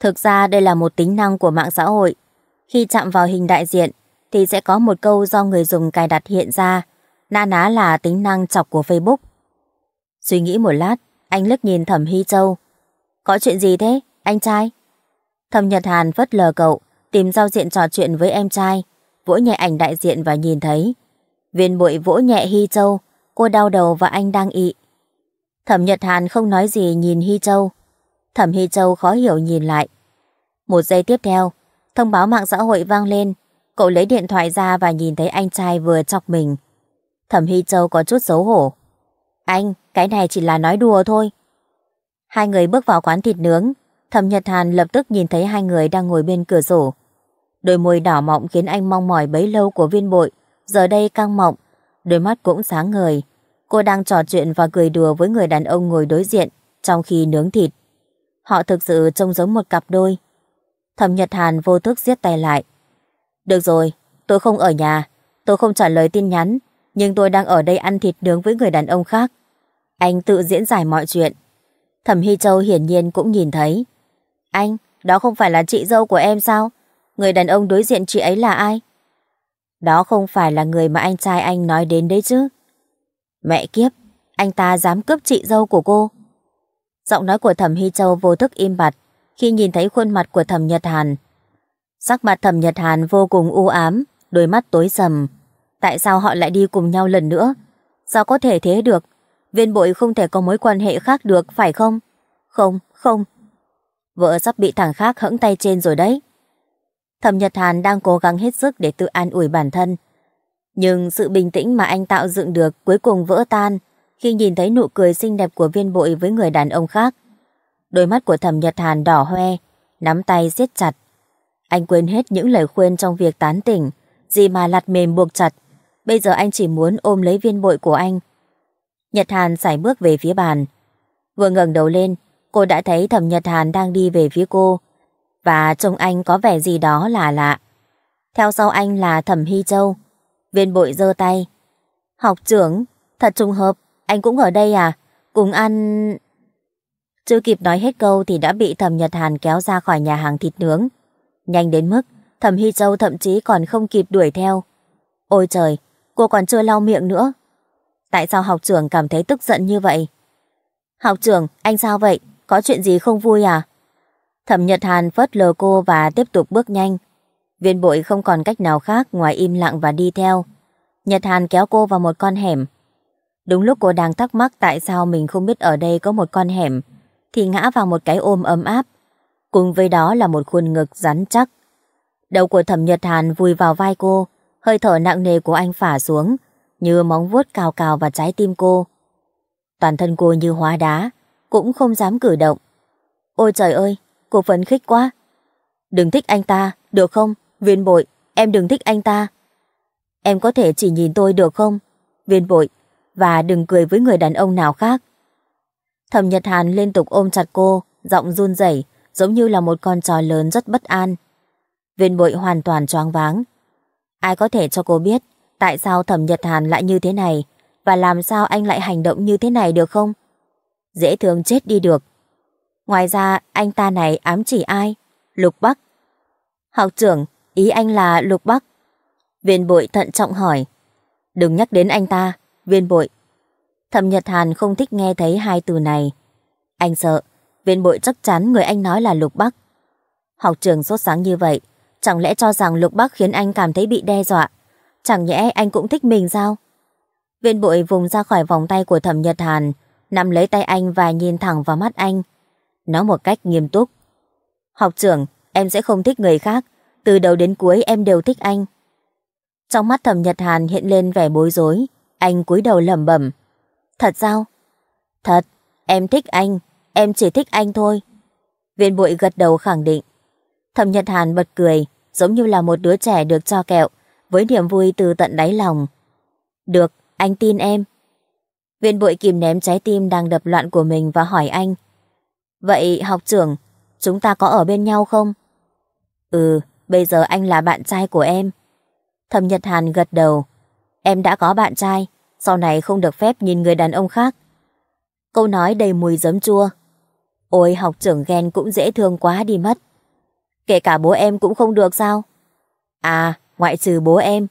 Thực ra đây là một tính năng của mạng xã hội. Khi chạm vào hình đại diện thì sẽ có một câu do người dùng cài đặt hiện ra, na ná là tính năng chọc của Facebook. Suy nghĩ một lát, anh lướt nhìn Thẩm Hy Châu. Có chuyện gì thế, anh trai? Thẩm Nhật Hàn vất lờ cậu, tìm giao diện trò chuyện với em trai, vỗ nhẹ ảnh đại diện và nhìn thấy Viên bụi vỗ nhẹ Hy Châu, cô đau đầu và anh đang ị. Thẩm Nhật Hàn không nói gì nhìn Hy Châu. Thẩm Hy Châu khó hiểu nhìn lại. Một giây tiếp theo, thông báo mạng xã hội vang lên. Cậu lấy điện thoại ra và nhìn thấy anh trai vừa chọc mình. Thẩm Hy Châu có chút xấu hổ. Anh, cái này chỉ là nói đùa thôi. Hai người bước vào quán thịt nướng. Thẩm Nhật Hàn lập tức nhìn thấy hai người đang ngồi bên cửa sổ. Đôi môi đỏ mọng khiến anh mong mỏi bấy lâu của viên bội giờ đây căng mọng, đôi mắt cũng sáng ngời. Cô đang trò chuyện và cười đùa với người đàn ông ngồi đối diện trong khi nướng thịt. Họ thực sự trông giống một cặp đôi. Thẩm Nhật Hàn vô thức giết tay lại. Được rồi, tôi không ở nhà, tôi không trả lời tin nhắn, nhưng tôi đang ở đây ăn thịt nướng với người đàn ông khác. Anh tự diễn giải mọi chuyện. Thẩm Hy Châu hiển nhiên cũng nhìn thấy. Anh, đó không phải là chị dâu của em sao? Người đàn ông đối diện chị ấy là ai? Đó không phải là người mà anh trai anh nói đến đấy chứ. Mẹ kiếp, anh ta dám cướp chị dâu của cô. Giọng nói của thẩm Hy Châu vô thức im bặt khi nhìn thấy khuôn mặt của thẩm Nhật Hàn. Sắc mặt thẩm Nhật Hàn vô cùng u ám, đôi mắt tối sầm. Tại sao họ lại đi cùng nhau lần nữa? Sao có thể thế được? Viên bội không thể có mối quan hệ khác được, phải không? Không, không. Vợ sắp bị thằng khác hẫng tay trên rồi đấy. Thẩm Nhật Hàn đang cố gắng hết sức để tự an ủi bản thân. Nhưng sự bình tĩnh mà anh tạo dựng được cuối cùng vỡ tan khi nhìn thấy nụ cười xinh đẹp của viên bội với người đàn ông khác. Đôi mắt của Thẩm Nhật Hàn đỏ hoe, nắm tay siết chặt. Anh quên hết những lời khuyên trong việc tán tỉnh, gì mà lặt mềm buộc chặt. Bây giờ anh chỉ muốn ôm lấy viên bội của anh. Nhật Hàn sải bước về phía bàn. Vừa ngẩng đầu lên, cô đã thấy Thẩm Nhật Hàn đang đi về phía cô và trông anh có vẻ gì đó là lạ. Theo sau anh là Thẩm Hy Châu. Viên bội giơ tay. Học trưởng, thật trùng hợp, anh cũng ở đây à? Cùng ăn... Chưa kịp nói hết câu thì đã bị Thẩm Nhật Hàn kéo ra khỏi nhà hàng thịt nướng. Nhanh đến mức Thẩm Hy Châu thậm chí còn không kịp đuổi theo. Ôi trời, cô còn chưa lau miệng nữa. Tại sao học trưởng cảm thấy tức giận như vậy? Học trưởng, anh sao vậy? Có chuyện gì không vui à? Thẩm Nhật Hàn phớt lờ cô và tiếp tục bước nhanh. Viên bội không còn cách nào khác ngoài im lặng và đi theo. Nhật Hàn kéo cô vào một con hẻm. Đúng lúc cô đang thắc mắc tại sao mình không biết ở đây có một con hẻm, thì ngã vào một cái ôm ấm áp. Cùng với đó là một khuôn ngực rắn chắc. Đầu của thẩm Nhật Hàn vùi vào vai cô, hơi thở nặng nề của anh phả xuống, như móng vuốt cào cào vào trái tim cô. Toàn thân cô như hóa đá, cũng không dám cử động. Ôi trời ơi, cô phấn khích quá. Đừng thích anh ta, được không? Viên bội, em đừng thích anh ta. Em có thể chỉ nhìn tôi được không? Viên bội, và đừng cười với người đàn ông nào khác. Thẩm Nhật Hàn liên tục ôm chặt cô, giọng run rẩy, giống như là một con chó lớn rất bất an. Viên bội hoàn toàn choáng váng. Ai có thể cho cô biết tại sao Thẩm Nhật Hàn lại như thế này và làm sao anh lại hành động như thế này được không? Dễ thương chết đi được. Ngoài ra, anh ta này ám chỉ ai? Lục Bắc. Học trưởng, ý anh là Lục Bắc. Viên bội thận trọng hỏi. Đừng nhắc đến anh ta, viên bội. Thẩm Nhật Hàn không thích nghe thấy hai từ này. Anh sợ, viên bội chắc chắn người anh nói là Lục Bắc. Học trưởng sốt sáng như vậy, chẳng lẽ cho rằng Lục Bắc khiến anh cảm thấy bị đe dọa? Chẳng nhẽ anh cũng thích mình sao? Viên bội vùng ra khỏi vòng tay của Thẩm Nhật Hàn, nắm lấy tay anh và nhìn thẳng vào mắt anh, nói một cách nghiêm túc. Học trưởng, em sẽ không thích người khác, từ đầu đến cuối em đều thích anh. Trong mắt thẩm Nhật Hàn hiện lên vẻ bối rối, anh cúi đầu lẩm bẩm. Thật sao? Thật, em thích anh, em chỉ thích anh thôi. Viên bụi gật đầu khẳng định. Thẩm Nhật Hàn bật cười, giống như là một đứa trẻ được cho kẹo, với niềm vui từ tận đáy lòng. Được, anh tin em. Viên bụi kìm ném trái tim đang đập loạn của mình và hỏi anh. Vậy học trưởng, chúng ta có ở bên nhau không? Ừ, bây giờ anh là bạn trai của em. Thẩm Nhật Hàn gật đầu. Em đã có bạn trai, sau này không được phép nhìn người đàn ông khác. Câu nói đầy mùi giấm chua. Ôi học trưởng ghen cũng dễ thương quá đi mất. Kể cả bố em cũng không được sao? À, ngoại trừ bố em.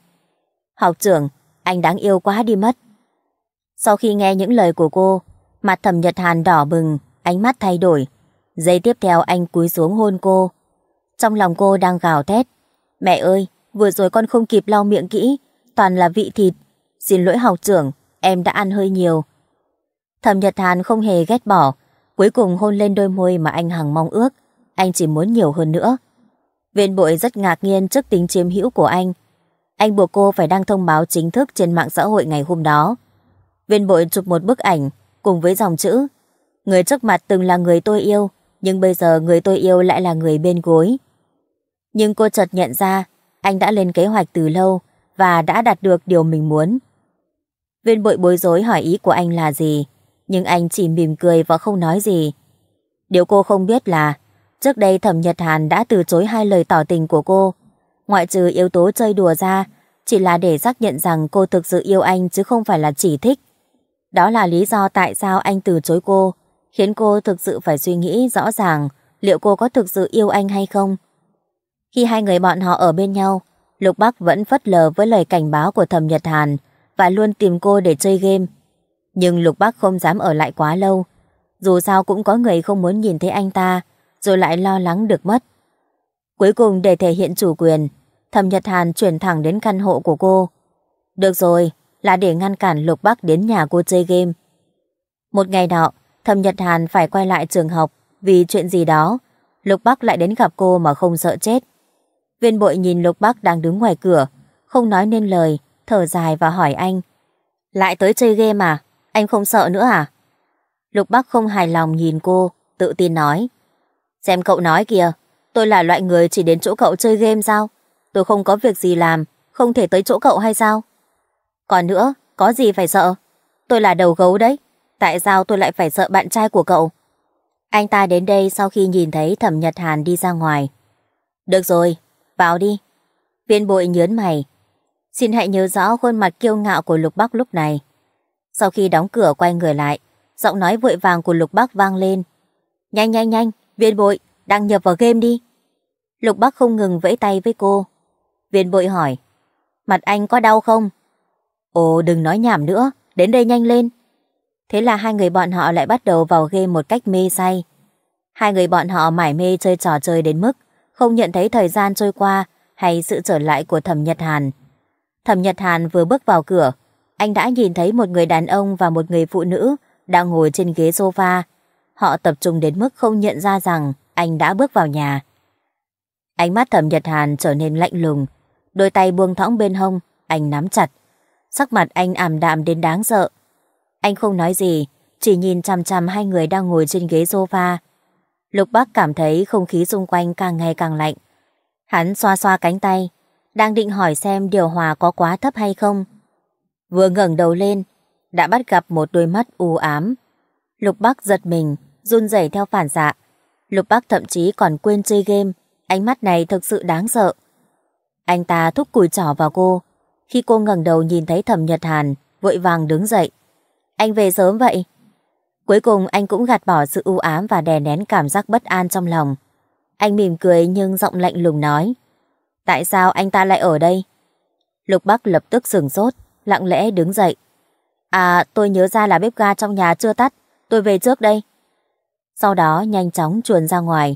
Học trưởng, anh đáng yêu quá đi mất. Sau khi nghe những lời của cô, mặt thẩm Nhật Hàn đỏ bừng, ánh mắt thay đổi. Giây tiếp theo anh cúi xuống hôn cô. Trong lòng cô đang gào thét. Mẹ ơi, vừa rồi con không kịp lau miệng kỹ, toàn là vị thịt. Xin lỗi học trưởng, em đã ăn hơi nhiều. Thẩm Nhật Hàn không hề ghét bỏ, cuối cùng hôn lên đôi môi mà anh hằng mong ước. Anh chỉ muốn nhiều hơn nữa. Viên bội rất ngạc nhiên trước tính chiếm hữu của anh. Anh buộc cô phải đăng thông báo chính thức trên mạng xã hội ngày hôm đó. Viên bội chụp một bức ảnh cùng với dòng chữ Người trước mặt từng là người tôi yêu, nhưng bây giờ người tôi yêu lại là người bên gối. Nhưng cô chợt nhận ra, anh đã lên kế hoạch từ lâu và đã đạt được điều mình muốn. Viên bội bối rối hỏi ý của anh là gì, nhưng anh chỉ mỉm cười và không nói gì. Điều cô không biết là, trước đây Thẩm Nhật Hàn đã từ chối hai lời tỏ tình của cô. Ngoại trừ yếu tố chơi đùa ra, chỉ là để xác nhận rằng cô thực sự yêu anh chứ không phải là chỉ thích. Đó là lý do tại sao anh từ chối cô khiến cô thực sự phải suy nghĩ rõ ràng liệu cô có thực sự yêu anh hay không. Khi hai người bọn họ ở bên nhau, Lục Bắc vẫn phất lờ với lời cảnh báo của thầm Nhật Hàn và luôn tìm cô để chơi game. Nhưng Lục Bắc không dám ở lại quá lâu. Dù sao cũng có người không muốn nhìn thấy anh ta, rồi lại lo lắng được mất. Cuối cùng để thể hiện chủ quyền, thầm Nhật Hàn chuyển thẳng đến căn hộ của cô. Được rồi, là để ngăn cản Lục Bắc đến nhà cô chơi game. Một ngày nọ, Thẩm Nhật Hàn phải quay lại trường học vì chuyện gì đó. Lục Bắc lại đến gặp cô mà không sợ chết. Viên bội nhìn Lục Bắc đang đứng ngoài cửa, không nói nên lời, thở dài và hỏi anh. Lại tới chơi game à? Anh không sợ nữa à? Lục Bắc không hài lòng nhìn cô, tự tin nói. Xem cậu nói kìa, tôi là loại người chỉ đến chỗ cậu chơi game sao? Tôi không có việc gì làm, không thể tới chỗ cậu hay sao? Còn nữa, có gì phải sợ? Tôi là đầu gấu đấy tại sao tôi lại phải sợ bạn trai của cậu? Anh ta đến đây sau khi nhìn thấy Thẩm Nhật Hàn đi ra ngoài. Được rồi, vào đi. Viên bội nhớn mày. Xin hãy nhớ rõ khuôn mặt kiêu ngạo của Lục Bắc lúc này. Sau khi đóng cửa quay người lại, giọng nói vội vàng của Lục Bắc vang lên. Nhanh nhanh nhanh, viên bội, đăng nhập vào game đi. Lục Bắc không ngừng vẫy tay với cô. Viên bội hỏi, mặt anh có đau không? Ồ đừng nói nhảm nữa, đến đây nhanh lên. Thế là hai người bọn họ lại bắt đầu vào game một cách mê say. Hai người bọn họ mải mê chơi trò chơi đến mức không nhận thấy thời gian trôi qua hay sự trở lại của Thẩm Nhật Hàn. Thẩm Nhật Hàn vừa bước vào cửa, anh đã nhìn thấy một người đàn ông và một người phụ nữ đang ngồi trên ghế sofa. Họ tập trung đến mức không nhận ra rằng anh đã bước vào nhà. Ánh mắt Thẩm Nhật Hàn trở nên lạnh lùng, đôi tay buông thõng bên hông, anh nắm chặt. Sắc mặt anh ảm đạm đến đáng sợ, anh không nói gì, chỉ nhìn chằm chằm hai người đang ngồi trên ghế sofa. Lục Bắc cảm thấy không khí xung quanh càng ngày càng lạnh. Hắn xoa xoa cánh tay, đang định hỏi xem điều hòa có quá thấp hay không. Vừa ngẩng đầu lên, đã bắt gặp một đôi mắt u ám. Lục Bắc giật mình, run rẩy theo phản xạ. Lục Bắc thậm chí còn quên chơi game, ánh mắt này thực sự đáng sợ. Anh ta thúc cùi trỏ vào cô, khi cô ngẩng đầu nhìn thấy Thẩm Nhật Hàn, vội vàng đứng dậy. Anh về sớm vậy. Cuối cùng anh cũng gạt bỏ sự u ám và đè nén cảm giác bất an trong lòng. Anh mỉm cười nhưng giọng lạnh lùng nói. Tại sao anh ta lại ở đây? Lục Bắc lập tức sừng sốt, lặng lẽ đứng dậy. À, tôi nhớ ra là bếp ga trong nhà chưa tắt, tôi về trước đây. Sau đó nhanh chóng chuồn ra ngoài.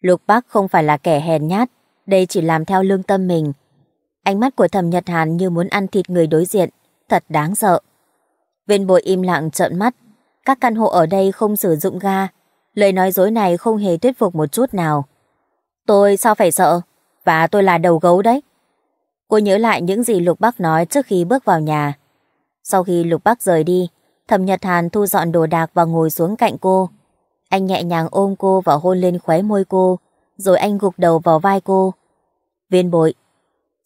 Lục Bắc không phải là kẻ hèn nhát, đây chỉ làm theo lương tâm mình. Ánh mắt của Thẩm Nhật Hàn như muốn ăn thịt người đối diện, thật đáng sợ. Viên bội im lặng trợn mắt. Các căn hộ ở đây không sử dụng ga. Lời nói dối này không hề thuyết phục một chút nào. Tôi sao phải sợ? Và tôi là đầu gấu đấy. Cô nhớ lại những gì Lục Bắc nói trước khi bước vào nhà. Sau khi Lục Bắc rời đi, Thẩm Nhật Hàn thu dọn đồ đạc và ngồi xuống cạnh cô. Anh nhẹ nhàng ôm cô và hôn lên khóe môi cô, rồi anh gục đầu vào vai cô. Viên bội.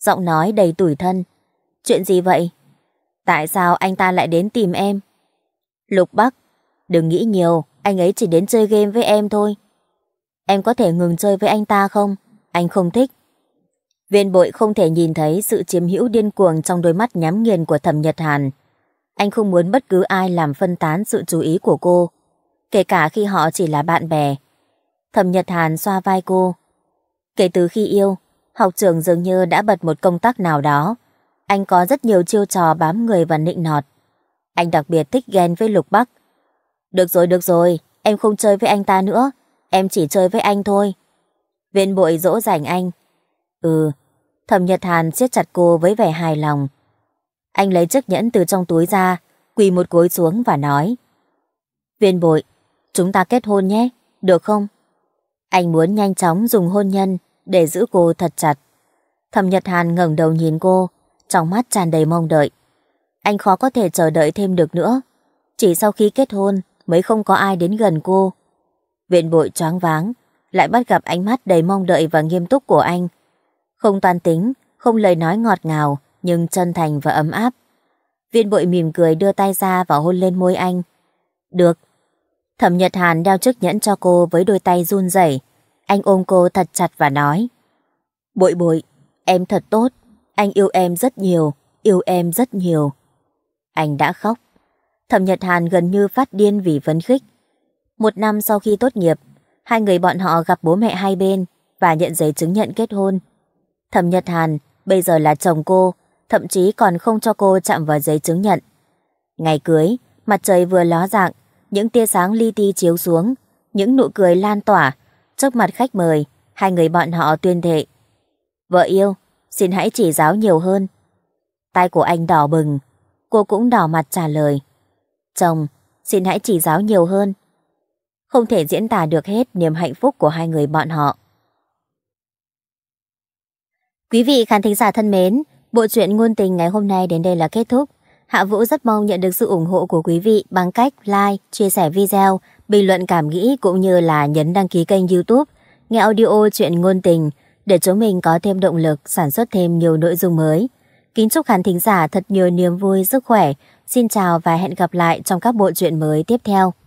Giọng nói đầy tủi thân. Chuyện gì vậy? Tại sao anh ta lại đến tìm em? Lục Bắc, đừng nghĩ nhiều, anh ấy chỉ đến chơi game với em thôi. Em có thể ngừng chơi với anh ta không? Anh không thích. Viên bội không thể nhìn thấy sự chiếm hữu điên cuồng trong đôi mắt nhắm nghiền của thẩm Nhật Hàn. Anh không muốn bất cứ ai làm phân tán sự chú ý của cô, kể cả khi họ chỉ là bạn bè. Thẩm Nhật Hàn xoa vai cô. Kể từ khi yêu, học trường dường như đã bật một công tắc nào đó anh có rất nhiều chiêu trò bám người và nịnh nọt. Anh đặc biệt thích ghen với Lục Bắc. Được rồi, được rồi, em không chơi với anh ta nữa. Em chỉ chơi với anh thôi. Viên bội dỗ dành anh. Ừ, thẩm nhật hàn siết chặt cô với vẻ hài lòng. Anh lấy chiếc nhẫn từ trong túi ra, quỳ một gối xuống và nói. Viên bội, chúng ta kết hôn nhé, được không? Anh muốn nhanh chóng dùng hôn nhân để giữ cô thật chặt. Thẩm Nhật Hàn ngẩng đầu nhìn cô, trong mắt tràn đầy mong đợi. Anh khó có thể chờ đợi thêm được nữa. Chỉ sau khi kết hôn mới không có ai đến gần cô. Viện bội choáng váng, lại bắt gặp ánh mắt đầy mong đợi và nghiêm túc của anh. Không toàn tính, không lời nói ngọt ngào, nhưng chân thành và ấm áp. Viên bội mỉm cười đưa tay ra và hôn lên môi anh. Được. Thẩm Nhật Hàn đeo chiếc nhẫn cho cô với đôi tay run rẩy. Anh ôm cô thật chặt và nói. Bội bội, em thật tốt. Anh yêu em rất nhiều, yêu em rất nhiều. Anh đã khóc. Thẩm Nhật Hàn gần như phát điên vì phấn khích. Một năm sau khi tốt nghiệp, hai người bọn họ gặp bố mẹ hai bên và nhận giấy chứng nhận kết hôn. Thẩm Nhật Hàn bây giờ là chồng cô, thậm chí còn không cho cô chạm vào giấy chứng nhận. Ngày cưới, mặt trời vừa ló dạng, những tia sáng li ti chiếu xuống, những nụ cười lan tỏa, trước mặt khách mời, hai người bọn họ tuyên thệ. Vợ yêu, xin hãy chỉ giáo nhiều hơn. Tay của anh đỏ bừng, cô cũng đỏ mặt trả lời. Chồng, xin hãy chỉ giáo nhiều hơn. Không thể diễn tả được hết niềm hạnh phúc của hai người bọn họ. Quý vị khán thính giả thân mến, bộ truyện ngôn tình ngày hôm nay đến đây là kết thúc. Hạ Vũ rất mong nhận được sự ủng hộ của quý vị bằng cách like, chia sẻ video, bình luận cảm nghĩ cũng như là nhấn đăng ký kênh youtube, nghe audio chuyện ngôn tình để chúng mình có thêm động lực sản xuất thêm nhiều nội dung mới. Kính chúc khán thính giả thật nhiều niềm vui, sức khỏe. Xin chào và hẹn gặp lại trong các bộ truyện mới tiếp theo.